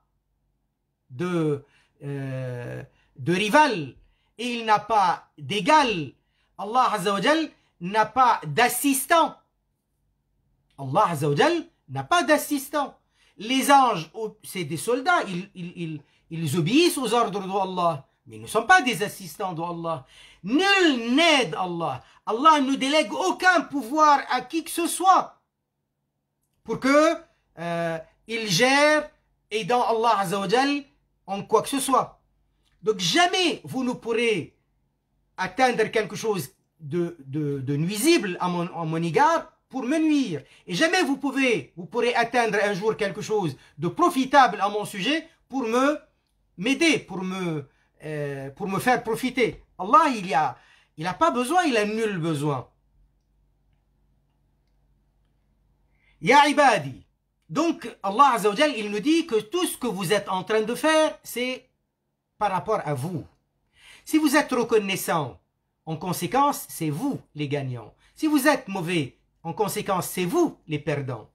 de, euh, de rival et il n'a pas d'égal. Allah Azzawajal n'a pas d'assistant. Allah Azzawajal n'a pas d'assistant. Les anges, oh, c'est des soldats, ils obéissent aux ordres d'Allah. Mais nous ne sommes pas des assistants d'Allah. Nul n'aide Allah. Allah ne délègue aucun pouvoir à qui que ce soit pour que euh, il gère et dans Allah Azzawajal en quoi que ce soit. Donc jamais vous ne pourrez atteindre quelque chose de, nuisible à mon, mon, égard pour me nuire. Et jamais vous, pouvez, vous pourrez atteindre un jour quelque chose de profitable à mon sujet pour me m'aider, pour me, euh, pour me faire profiter. Allah, il n'a il a pas besoin, il a nul besoin. Ya ibadi. Donc, Allah Azzawajal, il nous dit que tout ce que vous êtes en train de faire, c'est par rapport à vous. Si vous êtes reconnaissant, en conséquence, c'est vous les gagnants. Si vous êtes mauvais, en conséquence, c'est vous les perdants.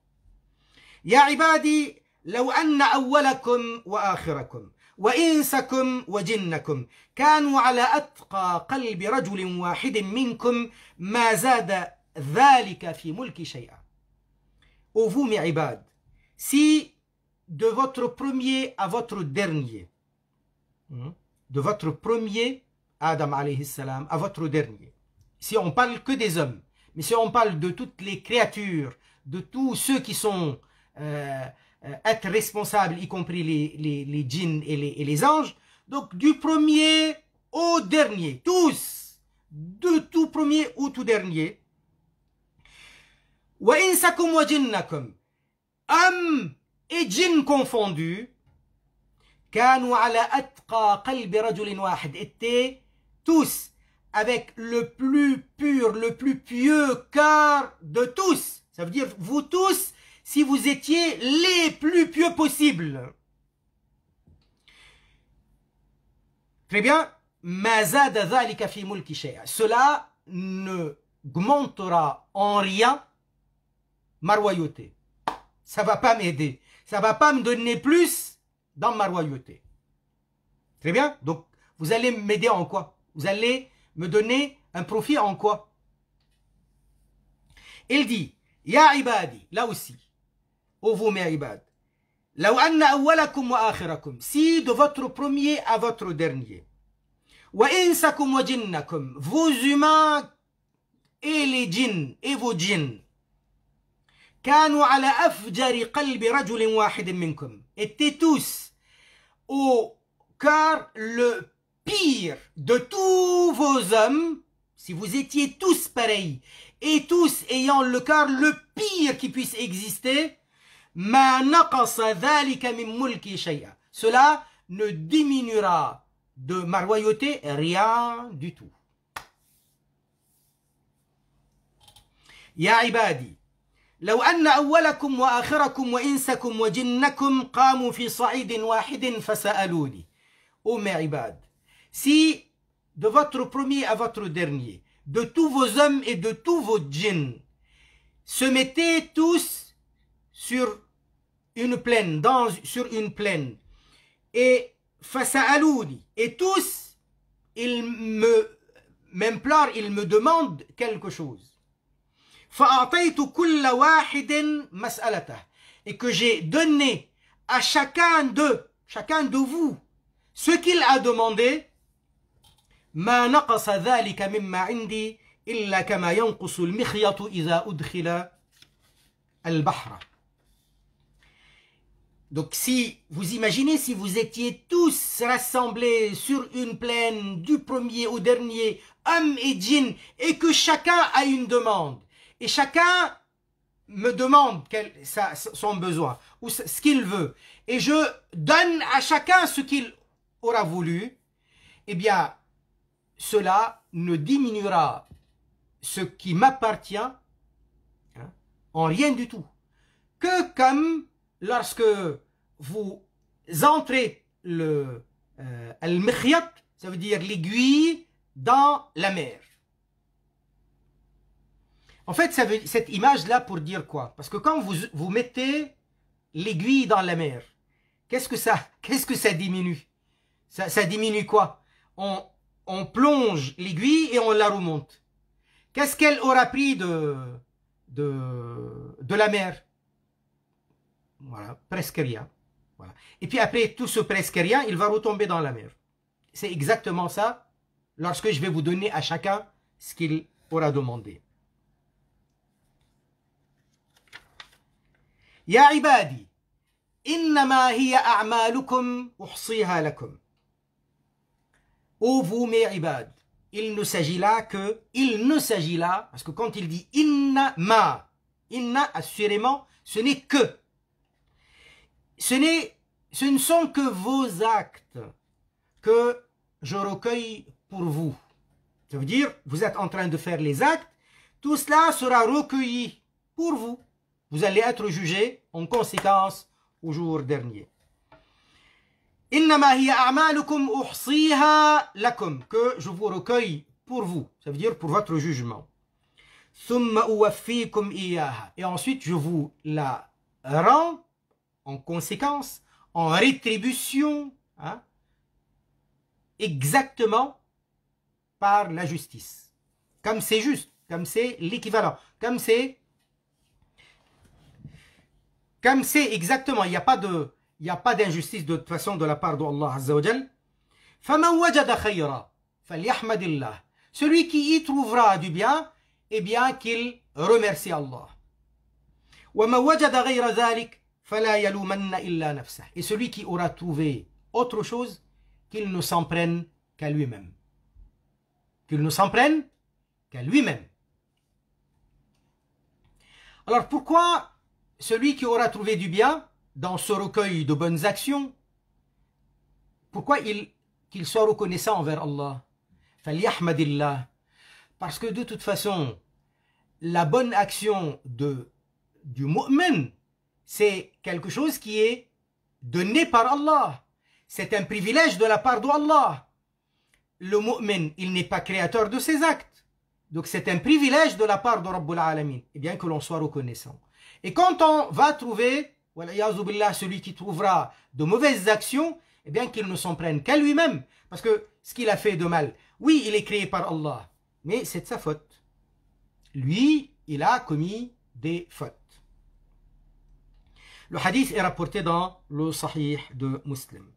Ya ibadi, law anna awwalakum wa akhirakum. وإنسكم وجنكم كانوا على أتقى قلب رجل واحد منكم ما زاد ذلك في ملك شيئا Ô vous mes ibad, si de votre premier à votre dernier, hmm, de votre premier, Adam alayhi salam, à votre dernier, si on parle que des hommes, mais si on parle de toutes les créatures, de tous ceux qui sont euh, euh, être responsable, y compris les, les, djinns et les, anges. Donc du premier au dernier, tous, de tout premier au tout dernier. Wa wa jinnakum, am et djinns confondus, كانوا على أتقى قلب رجل واحد tous avec le plus pur, le plus pieux cœur de tous. Ça veut dire vous tous si vous étiez les plus pieux possibles. Très bien. Cela ne augmentera en rien ma royauté. Ça va pas m'aider. Ça va pas me donner plus dans ma royauté. Très bien. Donc, vous allez m'aider en quoi Vous allez me donner un profit en quoi Il dit, Ya Ibadi, là aussi, vous ibad. Si de votre premier à votre dernier. Vos humains et les djinns et vos djinns. Étaient tous au cœur le pire de tous vos hommes. Si vous étiez tous pareils et tous ayant le cœur le pire qui puisse exister. ما نقص ذلك من ملكي شيئا cela ne diminuera de ma royauté rien du tout يا عبادي لو أن أولكم وآخركم وإنسكم وجنكم قاموا في صعيد واحد فسألوني Ô mes عباد Si de votre premier à votre dernier, de tous vos hommes et de tous vos djinns, se mettaient tous sur une plaine, dans, sur une plaine. Et Fasa'alouni, et tous, ils me m'implorent, ils me demandent quelque chose. Fa'ataytu kulla wahidin mas'alatah. Et que j'ai donné à chacun d'eux, chacun de vous, ce qu'il a demandé. Ma naqasa dhalika mimma indi illa kama yanqusu al-mikhyatu idha udkhila al-bahra. Donc si vous imaginez si vous étiez tous rassemblés sur une plaine du premier au dernier, homme et djinn, et que chacun a une demande, et chacun me demande quel, son besoin, ou ce qu'il veut, et je donne à chacun ce qu'il aura voulu, eh bien, cela ne diminuera ce qui m'appartient hein, en rien du tout. Que comme lorsque vous entrez le euh, al ça veut dire l'aiguille, dans la mer. En fait, cette image-là pour dire quoi Parce que quand vous, vous mettez l'aiguille dans la mer, qu'est-ce que ça, [LAUGHS] qu'est-ce que ça diminue ça, diminue quoi on, plonge l'aiguille et on la remonte. Qu'est-ce qu'elle aura pris de, de la mer Voilà, presque rien. Et puis après, tout ce presque rien, il va retomber dans la mer. C'est exactement ça lorsque je vais vous donner à chacun ce qu'il aura demandé. Ya ibadi, hiya a'malukum lakum. Ô vous mes ibad, il ne s'agit là que, il ne s'agit là, parce que quand il dit inna ma, inna assurément, ce n'est que, ce, ce ne sont que vos actes que je recueille pour vous. Ça veut dire, vous êtes en train de faire les actes, tout cela sera recueilli pour vous. Vous allez être jugé en conséquence au jour dernier. Que je vous recueille pour vous, ça veut dire pour votre jugement. Et ensuite, je vous la rends en conséquence, en rétribution, hein, exactement par la justice. Comme c'est juste, comme c'est l'équivalent, comme c'est comme c'est exactement, il n'y a pas il a pas d'injustice de toute façon de la part d'Allah Azza wa Jal. Celui qui y trouvera du bien, eh bien qu'il remercie Allah. Wama wajada ghayra dhalik et celui qui aura trouvé autre chose, qu'il ne s'en prenne qu'à lui-même. Qu'il ne s'en prenne qu'à lui-même. Alors pourquoi celui qui aura trouvé du bien dans ce recueil de bonnes actions, pourquoi il qu'il soit reconnaissant envers Allah Parce que de toute façon, la bonne action de, du mu'min c'est quelque chose qui est donné par Allah. C'est un privilège de la part d'Allah. Le mu'min, il n'est pas créateur de ses actes. Donc c'est un privilège de la part de Rabbul Alamin. Et bien que l'on soit reconnaissant. Et quand on va trouver, celui qui trouvera de mauvaises actions, et eh bien qu'il ne s'en prenne qu'à lui-même. Parce que ce qu'il a fait de mal, oui, il est créé par Allah. Mais c'est de sa faute. Lui, il a commis des fautes. Le hadith est rapporté dans le Sahih de Muslim.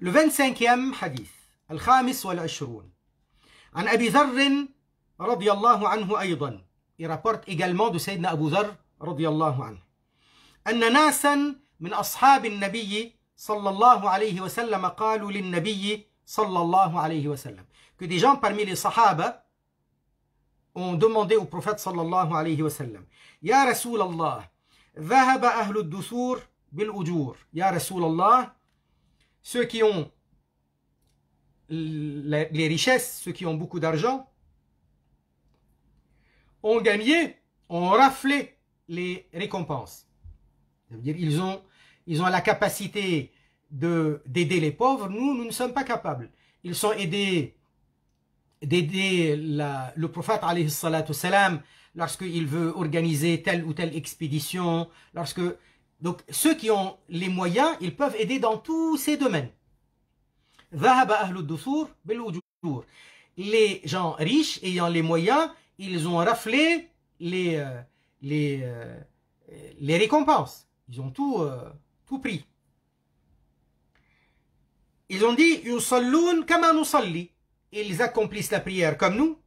Le 25e hadith, Al-Khamis wal ashroun An Abi Dharr radiallahu anhu aydan. Il rapporte également de Sayyidina Abu Dharr radiallahu anhu. أن ناسا من أصحاب النبي صلى الله عليه وسلم قالوا للنبي sallallahu alayhi wa sallam, que des gens parmi les sahaba ont demandé au prophète sallallahu alayhi wa sallam, Ya رسول Allah, ذهب bil ceux qui ont les richesses, ceux qui ont beaucoup d'argent, ont gagné, ont raflé les récompenses. dire ils ont, ils ont la capacité d'aider les pauvres, nous, nous ne sommes pas capables. Ils sont aidés d'aider le prophète, alayhi salatu salam, lorsqu'il veut organiser telle ou telle expédition, lorsque... Donc ceux qui ont les moyens, ils peuvent aider dans tous ces domaines. Les gens riches ayant les moyens, ils ont raflé les, euh, les, euh, les récompenses. Ils ont tout, euh, tout pris. Ils ont dit Ils accomplissent la prière comme nous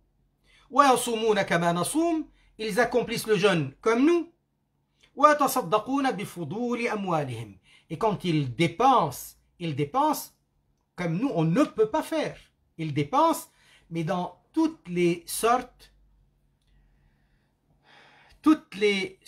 ils accomplissent le jeûne comme nous. Et quand ils dépensent, ils dépensent comme nous, on ne peut pas faire. Ils dépensent, mais dans toutes les sortes, toutes les,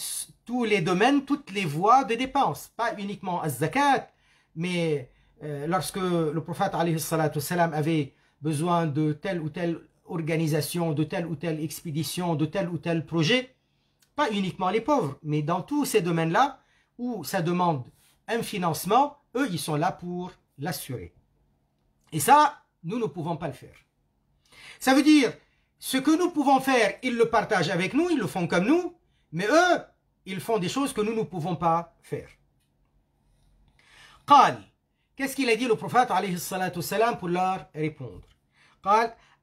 tous les domaines, toutes les voies de dépenses. Pas uniquement à zakat, mais euh, lorsque le prophète avait besoin de tel ou tel organisation, de telle ou telle expédition, de tel ou tel projet, pas uniquement les pauvres, mais dans tous ces domaines-là où ça demande un financement, eux, ils sont là pour l'assurer. Et ça, nous ne pouvons pas le faire. Ça veut dire, ce que nous pouvons faire, ils le partagent avec nous, ils le font comme nous, mais eux, ils font des choses que nous ne pouvons pas faire. Qu'est-ce qu'il a dit le prophète pour leur répondre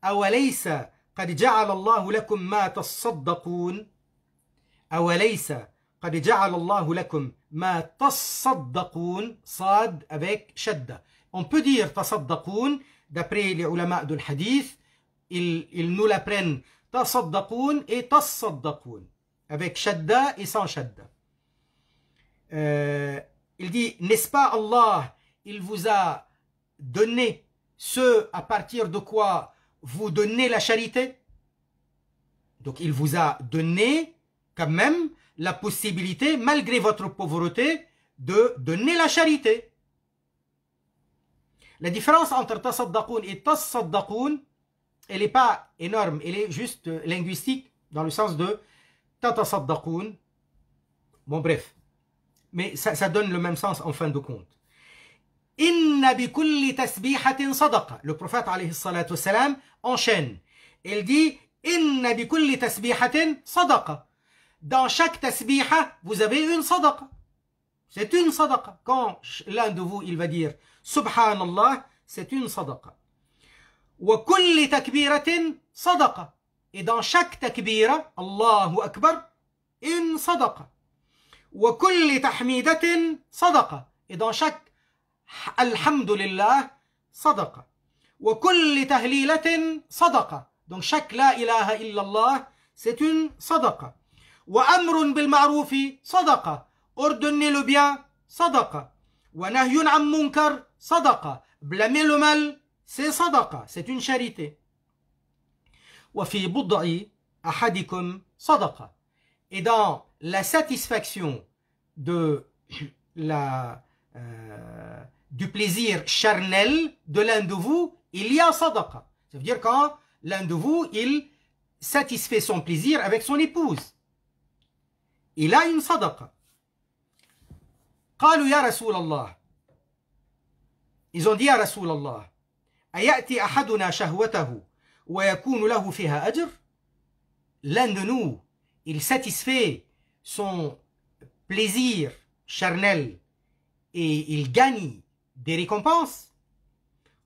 أوليس قد جعل الله لكم ما تصدقون أوليس قد جعل الله لكم ما تصدقون صاد avec شدة on peut dire تصدقون d'après les ulama du hadith ils, ils nous l'apprennent تصدقون et تصدقون avec shadda et sans shadda euh, il dit n'est-ce pas Allah il vous a donné ce à partir de quoi vous donnez la charité. Donc il vous a donné quand même la possibilité, malgré votre pauvreté, de donner la charité. La différence entre tasaddaqoun et tasaddaqoun, elle n'est pas énorme, elle est juste euh, linguistique dans le sens de tatasaddaqoun. Bon bref, mais ça donne le même sens en fin de compte. إن بكل تسبيحة صدقة لو بروفات عليه الصلاة والسلام أنشين الدي إن بكل تسبيحة صدقة دان شاك تسبيحة vous avez une صدقة c'est une صدقة quand l'un de vous il va dire سبحان الله c'est une صدقة وكل تكبيرة صدقة et dans chaque تكبيرة الله أكبر إن صدقة وكل تحميدة صدقة et dans chaque الحمد لله صدقه وكل تهليله صدقه دون شك لا اله الا الله ستون صدقه وامر بالمعروف صدقه اردن لوبيا صدقه ونهي عن منكر صدقه بلاميل مال سي صدقه ستون شاريتي وفي بضع احدكم صدقه اذا لا ساتيسفاكسيون دو لا du plaisir charnel de l'un de vous, il y a sadaqa. Ça veut dire quand l'un de vous, il satisfait son plaisir avec son épouse. Il a une sadaqa. قالوا يا رسول Ils ont dit يا رسول L'un de nous, il satisfait son plaisir charnel et il gagne des récompenses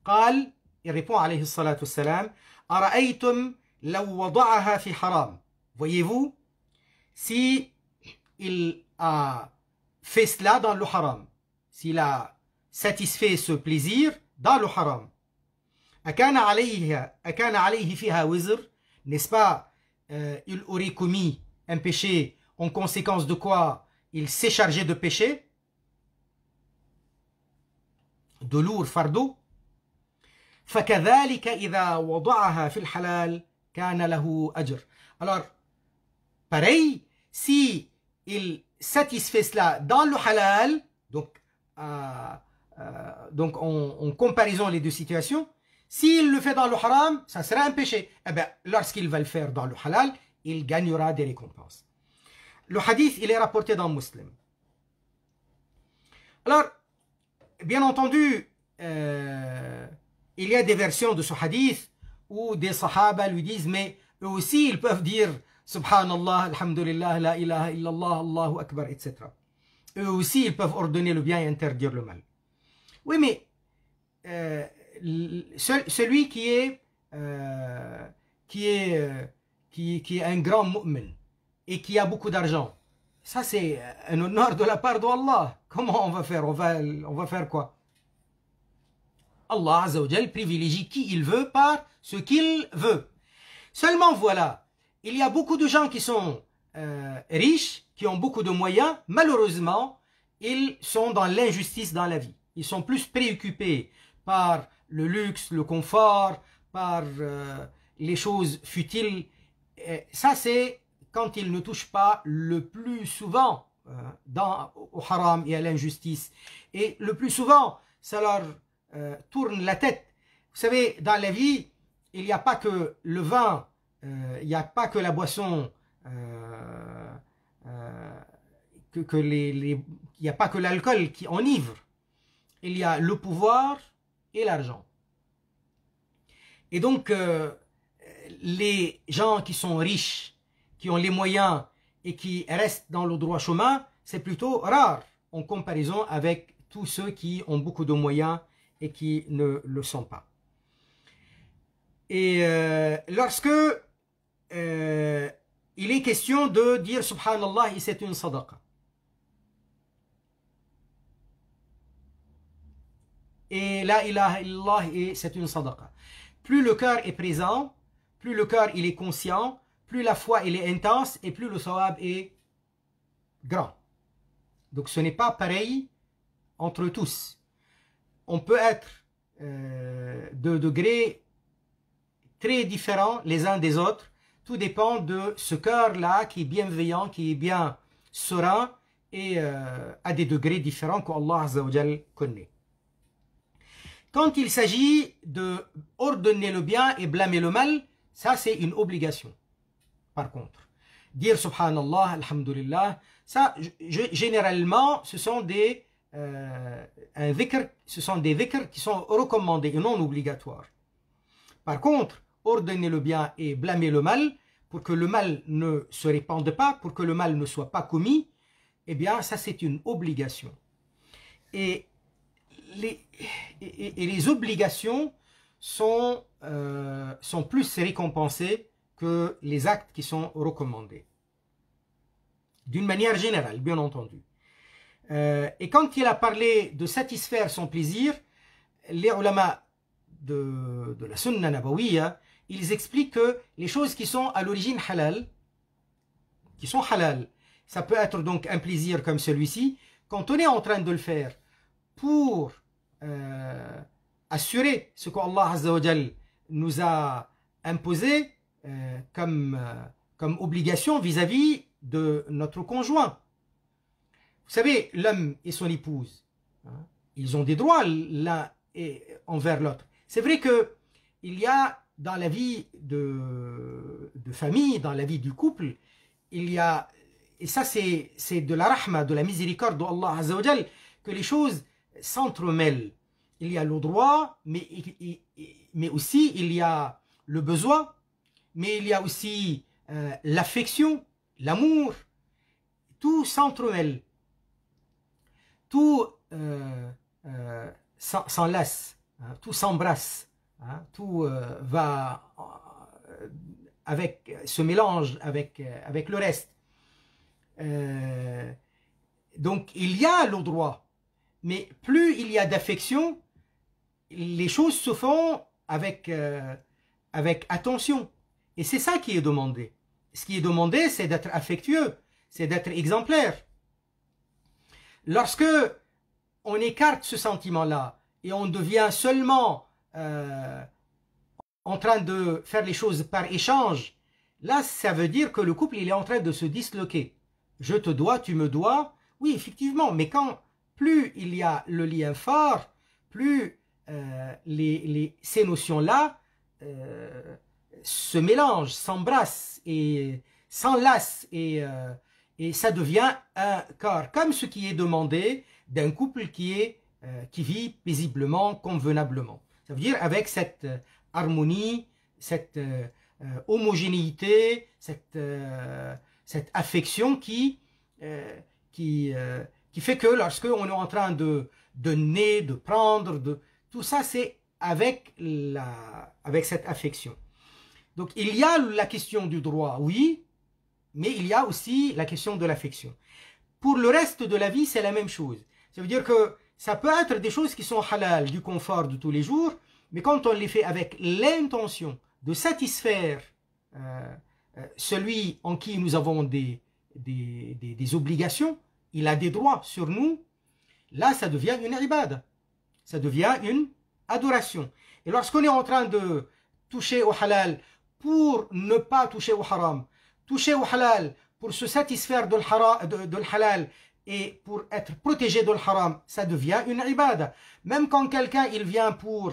قال il répond عليه الصلاة والسلام أرأيتم لو وضعها في حرام voyez-vous si il a fait cela dans le haram s'il a satisfait ce plaisir dans le haram n'est-ce pas euh, il aurait commis un péché en conséquence de quoi il s'est chargé de péché de lourds fardeaux. Alors, pareil, si il satisfait cela dans le halal, donc, euh, euh, donc en, comparaison les deux situations, s'il le fait dans le haram, ça sera un péché. Eh bien, lorsqu'il va le faire dans le halal, il gagnera des récompenses. Le hadith, il est rapporté dans Muslim. Alors, bien entendu, euh, il y a des versions de ce hadith où des sahaba lui disent, mais eux aussi, ils peuvent dire Subhanallah, Alhamdulillah, La ilaha illallah, Allahu Akbar, etc. Eux aussi, ils peuvent ordonner le bien et interdire le mal. Oui, mais euh, celui qui est, euh, qui, est, qui, qui est un grand mu'min et qui a beaucoup d'argent, ça, c'est un honneur de la part d'Allah. Comment on va faire on va, on va faire quoi Allah Azzawajal privilégie qui il veut par ce qu'il veut. Seulement voilà, il y a beaucoup de gens qui sont euh, riches, qui ont beaucoup de moyens. Malheureusement, ils sont dans l'injustice dans la vie. Ils sont plus préoccupés par le luxe, le confort, par euh, les choses futiles. ça, c'est quand il ne touche pas le plus souvent euh, dans, au haram et à l'injustice. Et le plus souvent, ça leur euh, tourne la tête. Vous savez, dans la vie, il n'y a pas que le vin, euh, il n'y a pas que la boisson, que, les, il n'y a pas que l'alcool qui enivre. Il y a le pouvoir et l'argent. Et donc, les gens qui sont riches qui ont les moyens et qui restent dans le droit chemin, c'est plutôt rare en comparaison avec tous ceux qui ont beaucoup de moyens et qui ne le sont pas. Et euh, lorsque euh, il est question de dire subhanallah c'est une sadaqa. Et la ilaha illallah et c'est une sadaqa. Plus le cœur est présent, plus le cœur il est conscient, plus la foi est intense et plus le sawab est grand. Donc ce n'est pas pareil entre tous. On peut être euh, de degrés très différents les uns des autres. Tout dépend de ce cœur-là qui est bienveillant, qui est bien serein et à euh, des degrés différents qu'Allah connaît. Quand il s'agit de ordonner le bien et blâmer le mal, ça c'est une obligation par contre. Dire subhanallah, alhamdulillah, ça, généralement, ce sont des euh, ce sont des dhikr qui sont recommandés et non obligatoires. Par contre, ordonner le bien et blâmer le mal, pour que le mal ne se répande pas, pour que le mal ne soit pas commis, eh bien, ça c'est une obligation. Et les, et, les obligations sont, euh, sont plus récompensées que les actes qui sont recommandés. D'une manière générale, bien entendu. Euh, et quand il a parlé de satisfaire son plaisir, les ulama de, la sunna nabawiya, ils expliquent que les choses qui sont à l'origine halal, qui sont halal, ça peut être donc un plaisir comme celui-ci, quand on est en train de le faire pour euh, assurer ce qu'Allah nous a imposé, euh, comme, euh, comme obligation vis-à-vis de notre conjoint. Vous savez, l'homme et son épouse, hein, ils ont des droits l'un envers l'autre. C'est vrai que il y a dans la vie de, de, famille, dans la vie du couple, il y a, et ça c'est de la rahma, de la miséricorde d'Allah Azzawajal, que les choses s'entremêlent. Il y a le droit, mais, mais aussi il y a le besoin, mais il y a aussi euh, l'affection, l'amour, tout s'entremêle, tout euh, euh, s'enlace, hein, tout s'embrasse, hein, tout va avec ce mélange, avec, avec le reste. donc il y a le droit, mais plus il y a d'affection, les choses se font avec, avec attention. Et c'est ça qui est demandé. Ce qui est demandé, c'est d'être affectueux, c'est d'être exemplaire. Lorsque on écarte ce sentiment-là et on devient seulement euh, en train de faire les choses par échange, là, ça veut dire que le couple, il est en train de se disloquer. Je te dois, tu me dois. Oui, effectivement, mais quand plus il y a le lien fort, plus euh, les, ces notions-là euh, se mélange, s'embrasse et s'enlacent euh, et, ça devient un corps, comme ce qui est demandé d'un couple qui, euh, vit paisiblement, convenablement. Ça veut dire avec cette euh, harmonie, cette homogénéité, cette, affection qui, fait que lorsque on est en train de, donner, de prendre, de, tout ça c'est avec cette affection. Donc il y a la question du droit, oui, mais il y a aussi la question de l'affection. Pour le reste de la vie, c'est la même chose. Ça veut dire que ça peut être des choses qui sont halal, du confort de tous les jours, mais quand on les fait avec l'intention de satisfaire euh, euh, celui en qui nous avons des, des, obligations, il a des droits sur nous, là ça devient une ibad, ça devient une adoration. Et lorsqu'on est en train de toucher au halal pour ne pas toucher au haram, toucher au halal, pour se satisfaire de, l'hara, halal et pour être protégé de haram, ça devient une ibada. Même quand quelqu'un il vient pour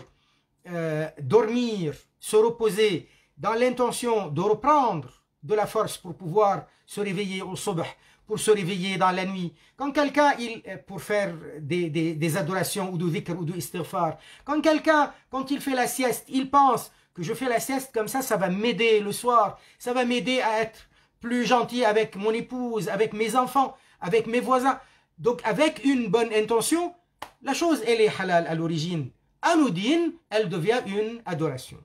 euh, dormir, se reposer, dans l'intention de reprendre de la force pour pouvoir se réveiller au subh, pour se réveiller dans la nuit. Quand quelqu'un, il, euh, pour faire des, adorations ou du dhikr ou de istighfar, quand quelqu'un, quand il fait la sieste, il pense que je fais la sieste comme ça, ça va m'aider le soir. Ça va m'aider à être plus gentil avec mon épouse, avec mes enfants, avec mes voisins. Donc avec une bonne intention, la chose, elle est halal à l'origine. Anoudine, elle devient une adoration.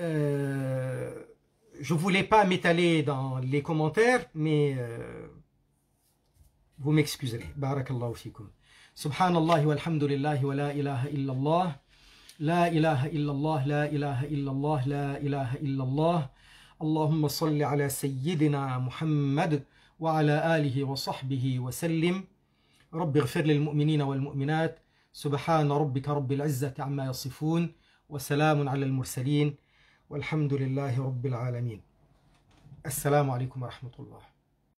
Euh, je ne voulais pas m'étaler dans les commentaires, mais euh, vous m'excuserez. Barakallahu fikum. Subhanallah walhamdulillahi wa la ilaha illallah. لا إله إلا الله لا إله إلا الله لا إله إلا الله اللهم صل على سيدنا محمد وعلى آله وصحبه وسلم رب اغفر للمؤمنين والمؤمنات سبحان ربك رب العزة عما يصفون وسلام على المرسلين والحمد لله رب العالمين السلام عليكم ورحمة الله